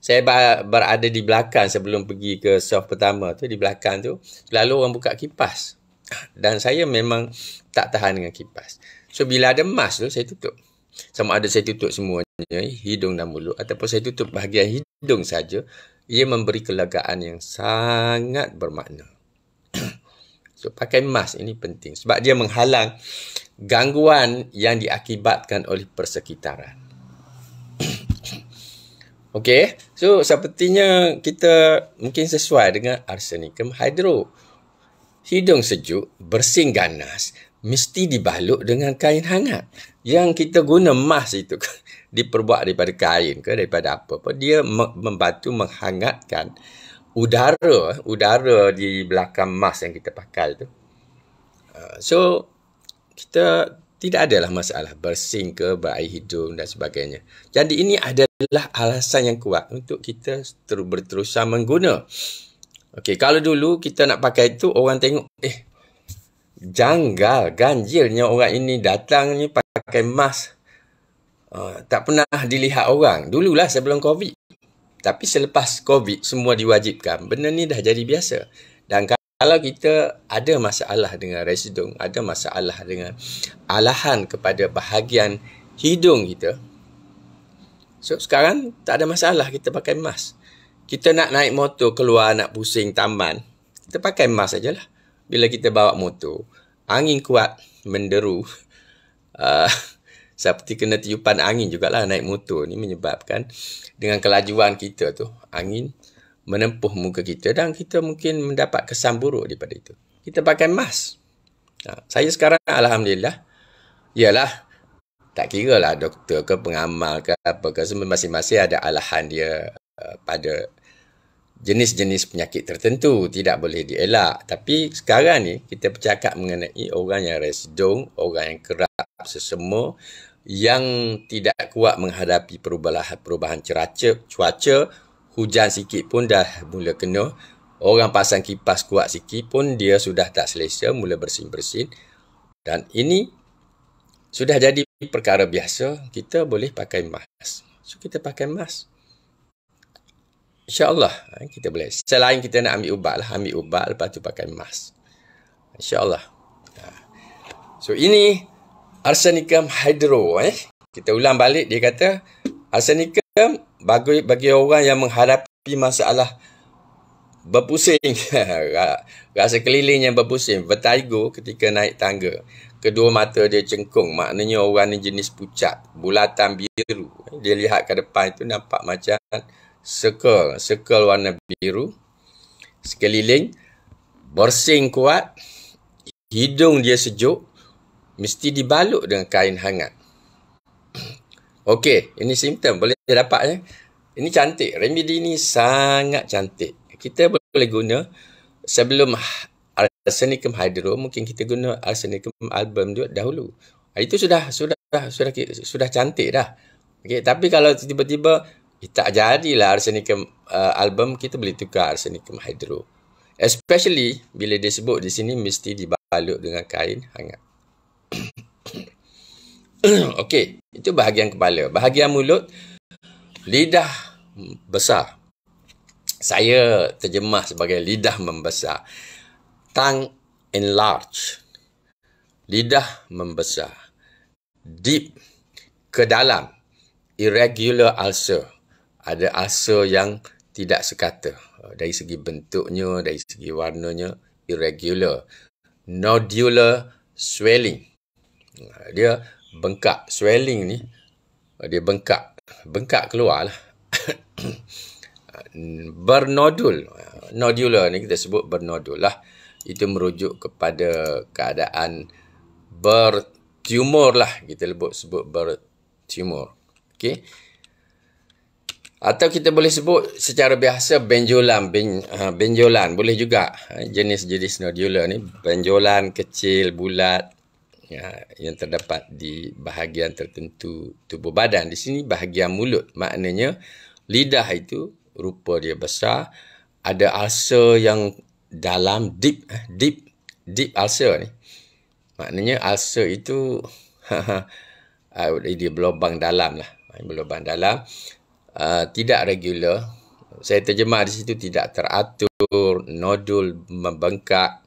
A: saya berada di belakang sebelum pergi ke soft pertama tu. Di belakang tu, selalu orang buka kipas. Dan saya memang tak tahan dengan kipas. So, bila ada mask tu, saya tutup. Sama ada saya tutup semua Eh, hidung dan mulut ataupun saya tutup bahagian hidung saja ia memberi kelegaan yang sangat bermakna so pakai mask ini penting sebab dia menghalang gangguan yang diakibatkan oleh persekitaran Okey, eh. so sepertinya kita mungkin sesuai dengan arsenikum hidro. Hidung sejuk, bersih ganas, mesti dibalut dengan kain hangat. Yang kita guna emas itu kan diperbuat daripada kain ke daripada apa pun dia membantu menghangatkan udara udara di belakang mask yang kita pakai tu ah, so kita tidak adalah masalah bersing ke berair hidung dan sebagainya jadi ini adalah alasan yang kuat untuk kita terus berterusan mengguna Okey, kalau dulu kita nak pakai itu, orang tengok, eh, janggal, ganjilnya orang ini datang ni pakai mask. Ah, tak pernah dilihat orang. Dululah sebelum COVID. Tapi selepas COVID, semua diwajibkan. Benda ni dah jadi biasa. Dan kalau kita ada masalah dengan residung, ada masalah dengan alahan kepada bahagian hidung kita, so sekarang tak ada masalah kita pakai mask. Kita nak naik motor keluar, nak pusing taman, kita pakai mask sajalah. Bila kita bawa motor, angin kuat menderu, uh, seperti kena tiupan angin jugalah naik motor ni menyebabkan dengan kelajuan kita tu angin menempuh muka kita dan kita mungkin mendapat kesan buruk daripada itu. Kita pakai mask. Ha, saya sekarang Alhamdulillah, ialah tak kira lah doktor ke pengamal ke apa ke, masing-masing ada alahan dia uh, pada jenis-jenis penyakit tertentu tidak boleh dielak. Tapi sekarang ni kita bercakap mengenai orang yang residung, orang yang kerap sesemua yang tidak kuat menghadapi perubahan perubahan cuaca, cuaca hujan sikit pun dah mula kena. Orang pasang kipas kuat sikit pun dia sudah tak selesa mula bersin-bersin. Dan ini sudah jadi perkara biasa, kita boleh pakai mask. So kita pakai mask. InsyaAllah ha, kita boleh. Selain kita nak ambil ubat lah. Ambil ubat lepas tu pakai mask. InsyaAllah. Ha. So ini arsenicum hydro eh. Kita ulang balik dia kata arsenicum bagi, bagi orang yang menghadapi masalah berpusing. Rasa keliling yang berpusing. Vertigo ketika naik tangga. Kedua mata dia cengkung. Maknanya orang ni jenis pucat. Bulatan biru. Dia lihat ke depan itu nampak macam circle, circle warna biru. Sekeliling, bersing kuat, hidung dia sejuk, mesti dibalut dengan kain hangat. Okey, ini simptom. Boleh dapat ya. Ini cantik. Remedy ni sangat cantik. Kita boleh guna sebelum arsenicum hydro, mungkin kita guna arsenicum album juga dahulu. Ah, itu sudah sudah sudah sudah, sudah cantik dah. Okey, tapi kalau tiba-tiba Ya, tak jadilah arsenikum uh, album kita boleh tukar arsenikum hidro. Especially bila dia sebut di sini mesti dibalut dengan kain hangat. okay, itu bahagian kepala. Bahagian mulut, lidah besar. Saya terjemah sebagai lidah membesar. Tongue enlarge. Lidah membesar. Deep. Kedalam. Irregular ulcer ada asa yang tidak sekata eh, dari segi bentuknya, dari segi warnanya irregular, nodular swelling. Eh, dia bengkak swelling ni eh, dia bengkak bengkak keluar lah bernodul nodular ni kita sebut bernodul lah itu merujuk kepada keadaan bertumor lah kita sebut sebut bertumor okey atau kita boleh sebut secara biasa benjolan, ben, ha, benjolan boleh juga ha, jenis-jenis nodula ni benjolan kecil bulat ya, yang terdapat di bahagian tertentu tubuh badan. Di sini bahagian mulut maknanya lidah itu rupa dia besar ada ulcer yang dalam deep ha, deep deep ulcer ni maknanya ulcer itu dia berlubang dalam lah berlubang dalam uh, tidak regular. Saya terjemah di situ tidak teratur, nodul membengkak,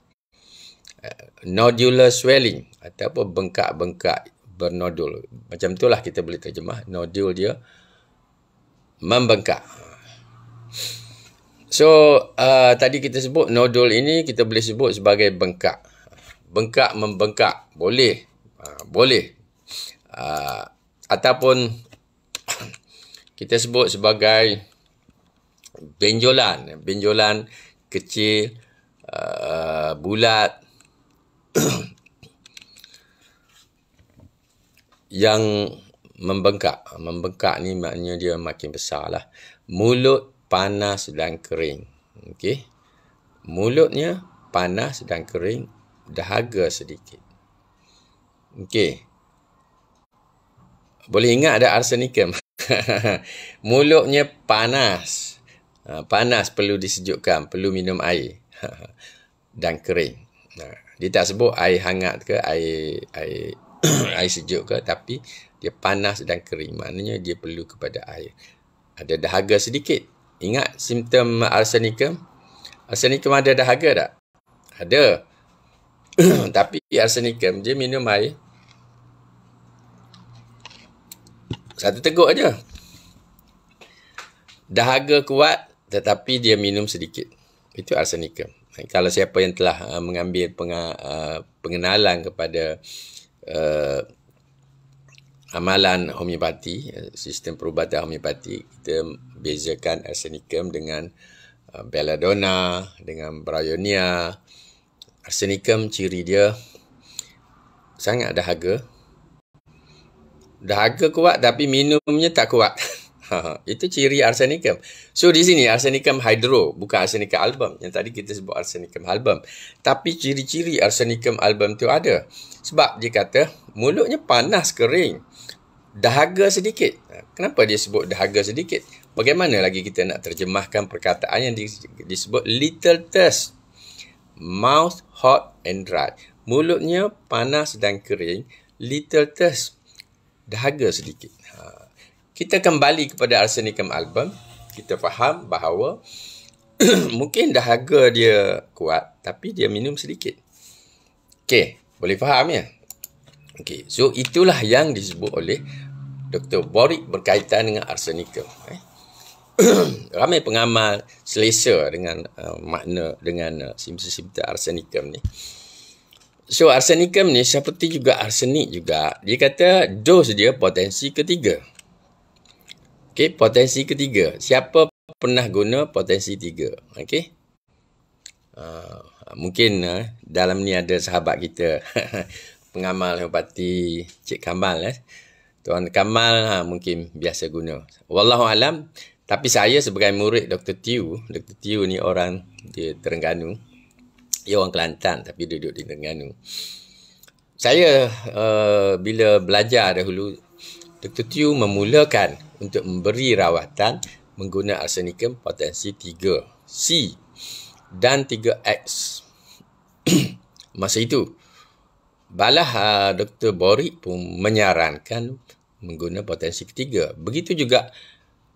A: uh, nodular swelling ataupun bengkak-bengkak bernodul. Macam itulah kita boleh terjemah, nodul dia membengkak. So, uh, tadi kita sebut nodul ini kita boleh sebut sebagai bengkak. Bengkak membengkak, boleh. Uh, boleh. Uh, ataupun kita sebut sebagai benjolan benjolan kecil uh, bulat yang membengkak membengkak ni maknanya dia makin besar lah. mulut panas dan kering okey mulutnya panas dan kering dahaga sedikit okey boleh ingat ada arsenikam. Mulutnya panas. Ha, panas perlu disejukkan. Perlu minum air. Dan kering. Ha, dia tak sebut air hangat ke, air air air sejuk ke. Tapi dia panas dan kering. Maknanya dia perlu kepada air. Ada dahaga sedikit. Ingat simptom arsenikum? Arsenikum ada dahaga tak? Ada. tapi arsenikum dia minum air Satu teguk aja. Dahaga kuat tetapi dia minum sedikit. Itu arsenikum. Kalau siapa yang telah uh, mengambil penga, uh, pengenalan kepada uh, amalan homeopati, uh, sistem perubatan homeopati, kita bezakan arsenikum dengan uh, belladonna, dengan bryonia. Arsenikum ciri dia sangat dahaga dahaga kuat tapi minumnya tak kuat. Ha, ha. itu ciri arsenikum. So di sini arsenikum hydro bukan arsenikum album yang tadi kita sebut arsenikum album. Tapi ciri-ciri arsenikum album tu ada. Sebab dia kata mulutnya panas kering. Dahaga sedikit. Kenapa dia sebut dahaga sedikit? Bagaimana lagi kita nak terjemahkan perkataan yang disebut little thirst. Mouth hot and dry. Mulutnya panas dan kering. Little thirst dahaga sedikit. Ha. Kita kembali kepada Arsenicum album, kita faham bahawa mungkin dahaga dia kuat tapi dia minum sedikit. Okey, boleh faham ya? Okey, so itulah yang disebut oleh Dr. Borik berkaitan dengan Arsenicum. Eh. Ramai pengamal selesa dengan uh, makna dengan uh, simptom simpsi arsenikum ni. So arsenikum ni seperti juga arsenik juga. Dia kata dos dia potensi ketiga. Okey, potensi ketiga. Siapa pernah guna potensi tiga? Okey. Uh, mungkin uh, dalam ni ada sahabat kita pengamal hepati Cik Kamal eh. Tuan Kamal ha, mungkin biasa guna. Wallahu alam. Tapi saya sebagai murid Dr. Tiu, Dr. Tiu ni orang dia Terengganu dia orang Kelantan tapi duduk di Terengganu. Saya uh, bila belajar dahulu Dr. Tiu memulakan untuk memberi rawatan menggunakan arsenikum potensi 3C dan 3X. Masa itu Balah eh, Dr. Borik pun menyarankan menggunakan potensi ketiga. Begitu juga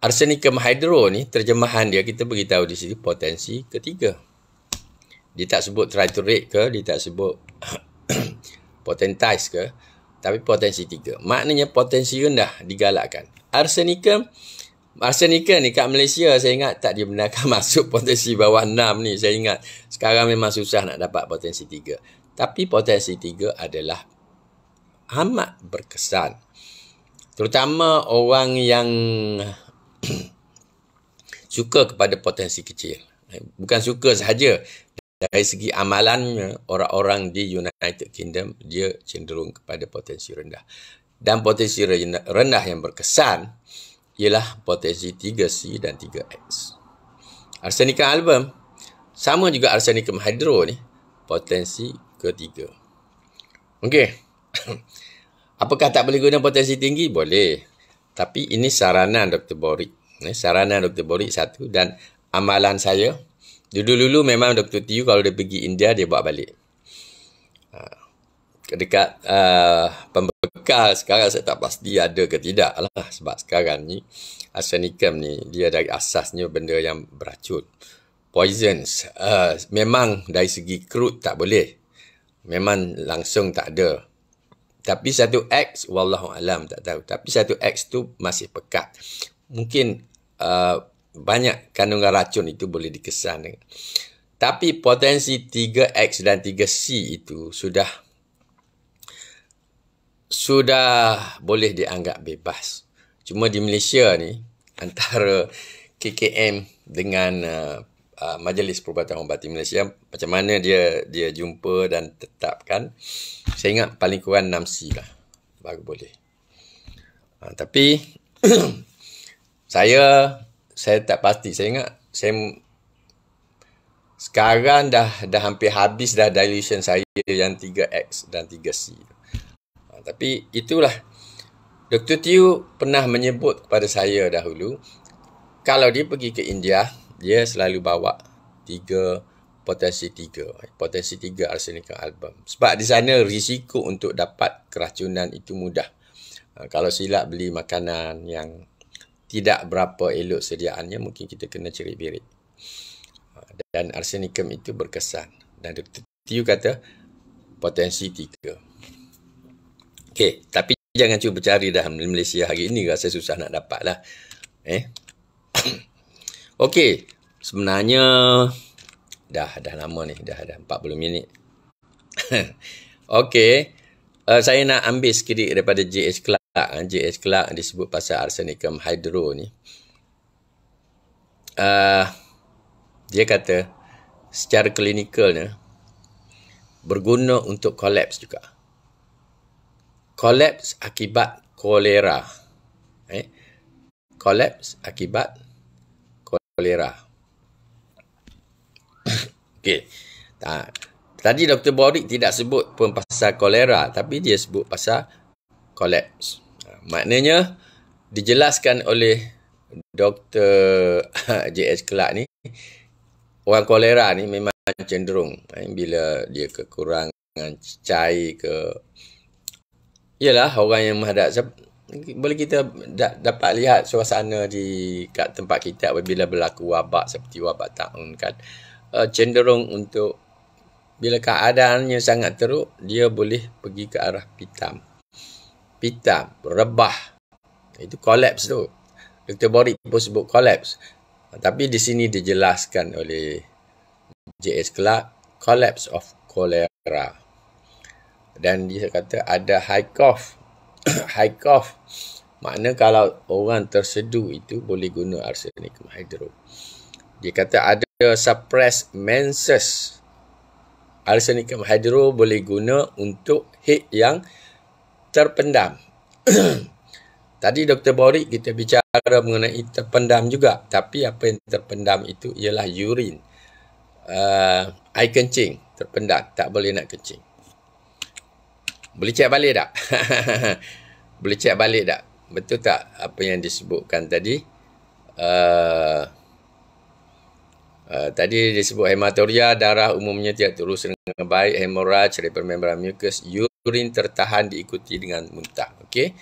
A: arsenikum hidro ni terjemahan dia kita beritahu di sini potensi ketiga dia tak sebut try to rate ke, dia tak sebut potentize ke, tapi potensi tiga. Maknanya potensi rendah digalakkan. Arsenikum, arsenikum ni kat Malaysia saya ingat tak dibenarkan masuk potensi bawah enam ni. Saya ingat sekarang memang susah nak dapat potensi tiga. Tapi potensi tiga adalah amat berkesan. Terutama orang yang suka kepada potensi kecil. Bukan suka sahaja, dari segi amalannya orang-orang di United Kingdom dia cenderung kepada potensi rendah dan potensi rendah yang berkesan ialah potensi 3C dan 3X arsenikum album sama juga arsenikum hidro ni potensi ketiga okey apakah tak boleh guna potensi tinggi boleh tapi ini saranan Dr. Borik saranan Dr. Borik satu dan amalan saya Dulu-dulu memang Dr. Tiu kalau dia pergi India, dia bawa balik. Uh, dekat uh, pembekal sekarang saya tak pasti ada ke tidak lah. Sebab sekarang ni, arsenikum ni, dia dari asasnya benda yang beracun. Poisons. Uh, memang dari segi krut tak boleh. Memang langsung tak ada. Tapi satu X, wallahualam tak tahu. Tapi satu X tu masih pekat. Mungkin uh, banyak kandungan racun itu boleh dikesan. Tapi potensi 3X dan 3C itu sudah sudah boleh dianggap bebas. Cuma di Malaysia ni antara KKM dengan uh, uh, Majlis Perubatan Ubat Malaysia macam mana dia dia jumpa dan tetapkan saya ingat paling kurang 6C lah baru boleh. Uh, tapi saya saya tak pasti. Saya ingat saya sekarang dah dah hampir habis dah dilution saya yang 3X dan 3C. Ha, tapi itulah Dr. Tiu pernah menyebut kepada saya dahulu kalau dia pergi ke India, dia selalu bawa tiga potensi tiga, potensi tiga arsenical album. Sebab di sana risiko untuk dapat keracunan itu mudah. Ha, kalau silap beli makanan yang tidak berapa elok sediaannya mungkin kita kena cerit-birit dan arsenikum itu berkesan dan Dr. Tiu kata potensi tiga Okey, tapi jangan cuba cari dah Malaysia hari ini rasa susah nak dapat lah eh Okey, sebenarnya dah dah lama ni dah ada 40 minit Okey, uh, saya nak ambil sikit daripada JH Club J.S. Clark eh, disebut pasal arsenikum hydro ni uh, dia kata secara klinikalnya berguna untuk kolaps juga kolaps akibat kolera eh? kolaps akibat kolera ok ha. tadi Dr. Borik tidak sebut pun pasal kolera tapi dia sebut pasal kolaps maknanya dijelaskan oleh Dr. J.H. Clark ni orang kolera ni memang cenderung eh, bila dia kekurangan cair ke ialah orang yang menghadap boleh kita da- dapat lihat suasana di kat tempat kita bila berlaku wabak seperti wabak tahun kan uh, cenderung untuk bila keadaannya sangat teruk dia boleh pergi ke arah hitam pitam, rebah. Itu collapse tu. Dr. Borik pun sebut collapse. Tapi di sini dijelaskan oleh J.S. Clark, collapse of cholera. Dan dia kata ada high cough. high cough. Makna kalau orang terseduh itu boleh guna arsenik hidro. Dia kata ada suppress menses. arsenik hidro boleh guna untuk hit yang terpendam. Tadi Dr. Borik kita bicara mengenai terpendam juga. Tapi apa yang terpendam itu ialah urine. Uh, air kencing terpendam. Tak boleh nak kencing. Boleh cek balik tak? boleh cek balik tak? Betul tak apa yang disebutkan tadi? Uh, uh, tadi disebut hematuria, darah umumnya tidak terus dengan baik, hemorrhage, repair membran mucus, urine urin tertahan diikuti dengan muntah. Okey.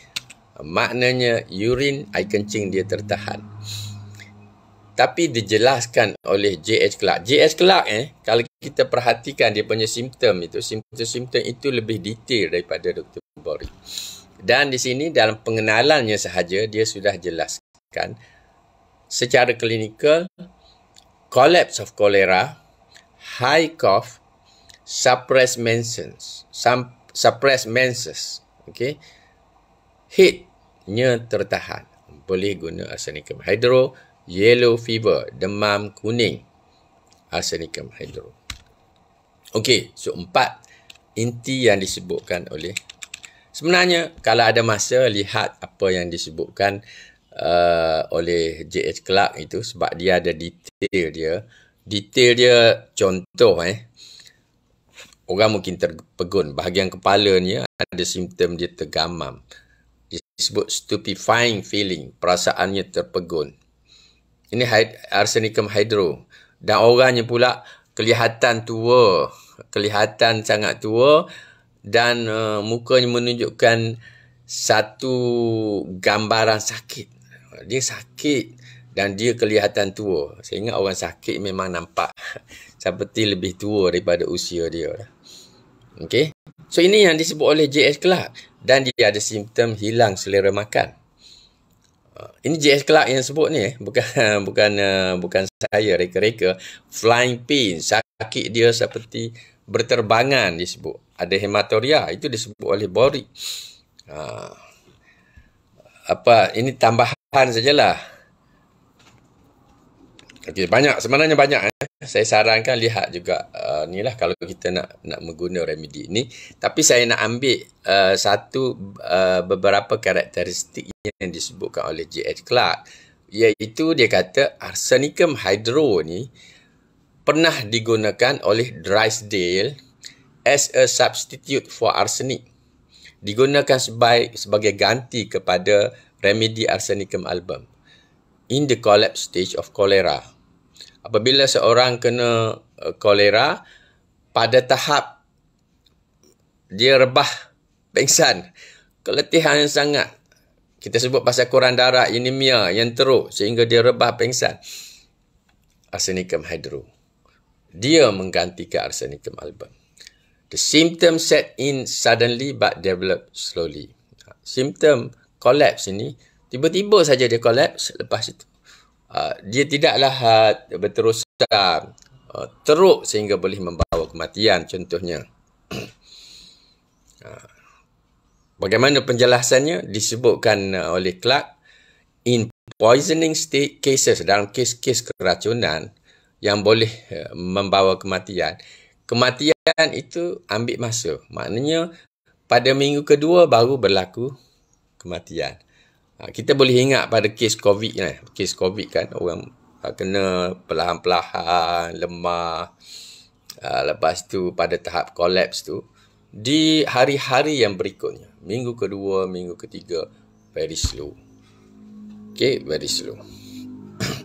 A: Maknanya urin air kencing dia tertahan. Tapi dijelaskan oleh J.H. Clark. J.H. Clark eh, kalau kita perhatikan dia punya simptom itu, simptom-simptom itu lebih detail daripada Dr. Bori. Dan di sini dalam pengenalannya sahaja, dia sudah jelaskan secara klinikal, collapse of cholera, high cough, suppressed mentions, sampai suppress menses. Okay. Heat nya tertahan. Boleh guna arsenicum hydro, yellow fever, demam kuning. Arsenicum hydro. Okay, so empat inti yang disebutkan oleh Sebenarnya kalau ada masa lihat apa yang disebutkan uh, oleh JH Clark itu sebab dia ada detail dia. Detail dia contoh eh orang mungkin terpegun bahagian kepala kepalanya ada simptom dia tergamam disebut stupefying feeling perasaannya terpegun ini arsenicum hydro dan orangnya pula kelihatan tua kelihatan sangat tua dan uh, mukanya menunjukkan satu gambaran sakit dia sakit dan dia kelihatan tua saya ingat orang sakit memang nampak seperti lebih tua daripada usia dia lah Okay. So, ini yang disebut oleh JS Clark. Dan dia ada simptom hilang selera makan. Uh, ini JS Clark yang sebut ni. Eh. Bukan bukan uh, bukan saya reka-reka. Flying pain. Sakit dia seperti berterbangan disebut. Ada hematoria. Itu disebut oleh Bori. Uh, apa ini tambahan sajalah. Okay, banyak sebenarnya banyak eh saya sarankan lihat juga uh, ni lah kalau kita nak nak menggunakan remedi ni. Tapi saya nak ambil uh, satu uh, beberapa karakteristik yang disebutkan oleh J.H. Clark. Iaitu dia kata arsenicum hydro ni pernah digunakan oleh Drysdale as a substitute for arsenic. Digunakan sebagai, sebagai ganti kepada remedi arsenicum album in the collapse stage of cholera apabila seorang kena eh, kolera pada tahap dia rebah pengsan keletihan yang sangat kita sebut pasal kurang darah anemia yang teruk sehingga dia rebah pengsan arsenicum hidro dia menggantikan arsenicum album the symptom set in suddenly but develop slowly symptom collapse ini tiba-tiba saja dia collapse lepas itu Ah, dia tidaklah uh, ah, berterusan uh, ah, teruk sehingga boleh membawa kematian contohnya. uh, bagaimana penjelasannya disebutkan uh, oleh Clark in poisoning state cases dalam kes-kes keracunan yang boleh membawa kematian. Kematian itu ambil masa. Maknanya pada minggu kedua baru berlaku kematian. Ha, kita boleh ingat pada kes COVID kan. Kes COVID kan orang uh, kena perlahan-perlahan, lemah. Uh, lepas tu pada tahap collapse tu. Di hari-hari yang berikutnya. Minggu kedua, minggu ketiga. Very slow. Okay, very slow.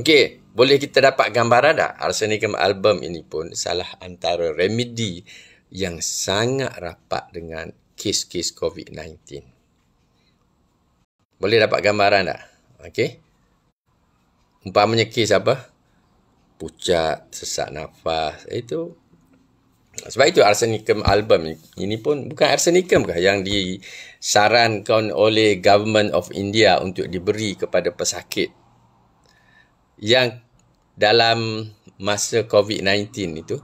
A: okay, boleh kita dapat gambaran tak? Arsenicum album ini pun salah antara remedy yang sangat rapat dengan kes-kes COVID-19. Boleh dapat gambaran tak? Okey. Umpamanya kes apa? Pucat, sesak nafas, itu. Sebab itu arsenikum album ini pun bukan arsenikum ke yang disarankan oleh government of India untuk diberi kepada pesakit yang dalam masa COVID-19 itu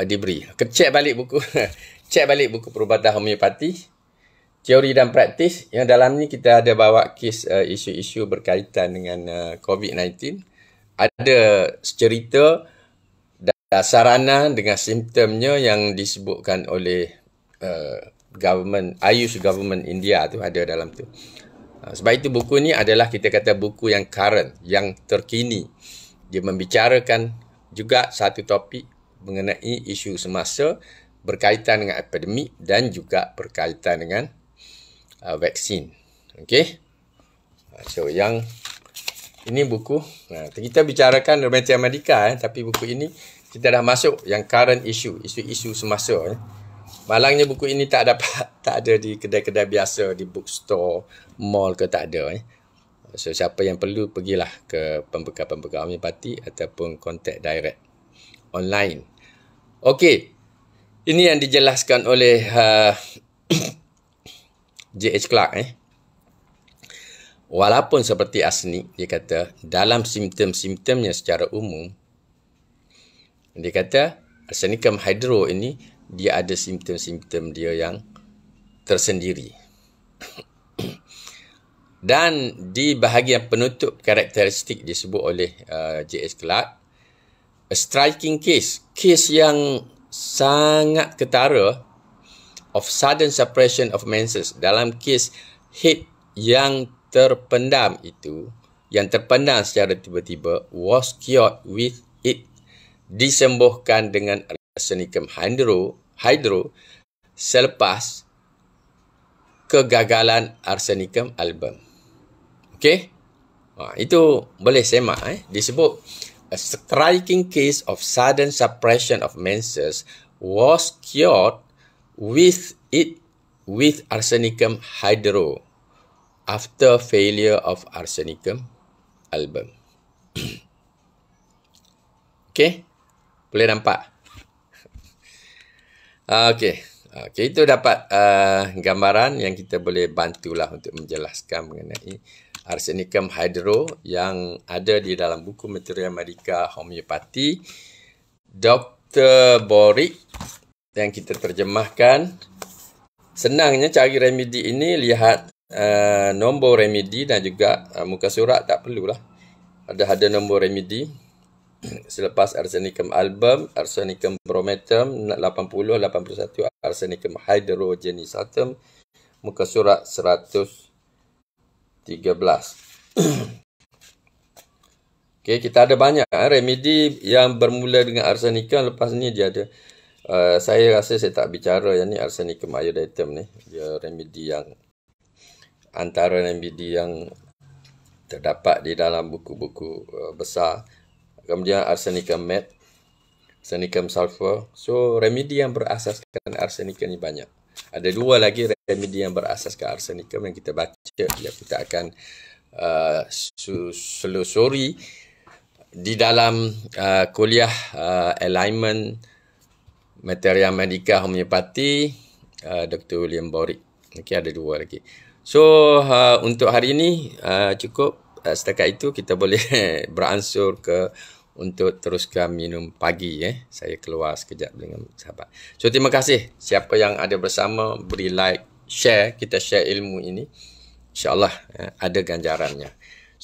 A: eh, diberi. Kecek balik buku. Cek balik buku perubatan homeopati teori dan praktis yang dalam ni kita ada bawa kes uh, isu-isu berkaitan dengan uh, eh, COVID-19 ada cerita dasarana dengan simptomnya yang disebutkan oleh uh, government Ayush government India tu ada dalam tu ah, sebab itu buku ni adalah kita kata buku yang current yang terkini dia membicarakan juga satu topik mengenai isu semasa berkaitan dengan epidemik dan juga berkaitan dengan uh, vaksin. Okey. So yang ini buku. Nah, kita bicarakan rematia medika eh, tapi buku ini kita dah masuk yang current issue, isu-isu semasa eh. Malangnya buku ini tak dapat tak ada di kedai-kedai biasa, di bookstore, mall ke tak ada eh. So siapa yang perlu pergilah ke pembekal-pembekal homeopati ataupun contact direct online. Okey. Ini yang dijelaskan oleh uh, J.H. Clark eh. Walaupun seperti asnik, dia kata dalam simptom-simptomnya secara umum, dia kata arsenicum hydro ini dia ada simptom-simptom dia yang tersendiri. Dan di bahagian penutup karakteristik disebut oleh uh, J.S. Clark, a striking case, case yang sangat ketara of sudden suppression of menses dalam kes head yang terpendam itu yang terpendam secara tiba-tiba was cured with it disembuhkan dengan arsenicum hydro hydro selepas kegagalan arsenicum album. Okey? Ha, itu boleh semak eh. Disebut a striking case of sudden suppression of menses was cured with it with arsenicum hydro after failure of arsenicum album. okay, boleh nampak. Ah, okay, okay itu dapat uh, gambaran yang kita boleh bantulah untuk menjelaskan mengenai arsenicum hydro yang ada di dalam buku material medika homeopati Dr. Borik yang kita terjemahkan. Senangnya cari remedy ini lihat uh, nombor remedy dan juga uh, muka surat tak perlulah. Ada ada nombor remedy Selepas arsenicum album, arsenicum brometum 80 81 arsenicum hydrogenisatum muka surat 113. Okey, kita ada banyak ha? remedi yang bermula dengan arsenika. Lepas ni dia ada Uh, saya rasa saya tak bicara yang ni arsenic myodatum ni. Dia remedi yang antara remedi yang terdapat di dalam buku-buku uh, besar. Kemudian arsenicum met, arsenicum sulfur. So remedi yang berasaskan arsenicum ni banyak. Ada dua lagi remedi yang berasaskan arsenicum yang kita baca yang kita akan uh, selusuri di dalam uh, kuliah uh, alignment material medical homeopati uh, Dr. William Borik. Okey ada dua lagi. So uh, untuk hari ini uh, cukup uh, setakat itu kita boleh beransur ke untuk teruskan minum pagi eh. Saya keluar sekejap dengan sahabat. So terima kasih siapa yang ada bersama beri like, share, kita share ilmu ini. Insyaallah uh, ada ganjarannya.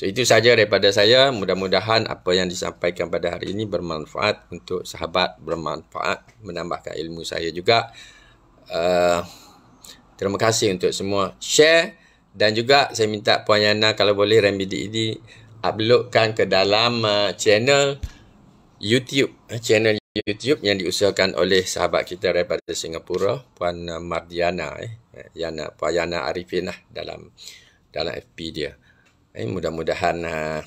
A: So itu saja daripada saya. Mudah-mudahan apa yang disampaikan pada hari ini bermanfaat untuk sahabat, bermanfaat menambahkan ilmu saya juga. Uh, terima kasih untuk semua share dan juga saya minta Puan Yana kalau boleh remedy ini e uploadkan ke dalam uh, channel YouTube uh, channel YouTube yang diusahakan oleh sahabat kita daripada Singapura Puan uh, Mardiana eh Yana Puan Yana Arifin lah dalam dalam FP dia. Eh, mudah-mudahan uh,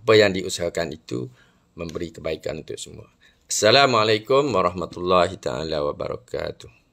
A: apa yang diusahakan itu memberi kebaikan untuk semua. Assalamualaikum warahmatullahi taala wabarakatuh.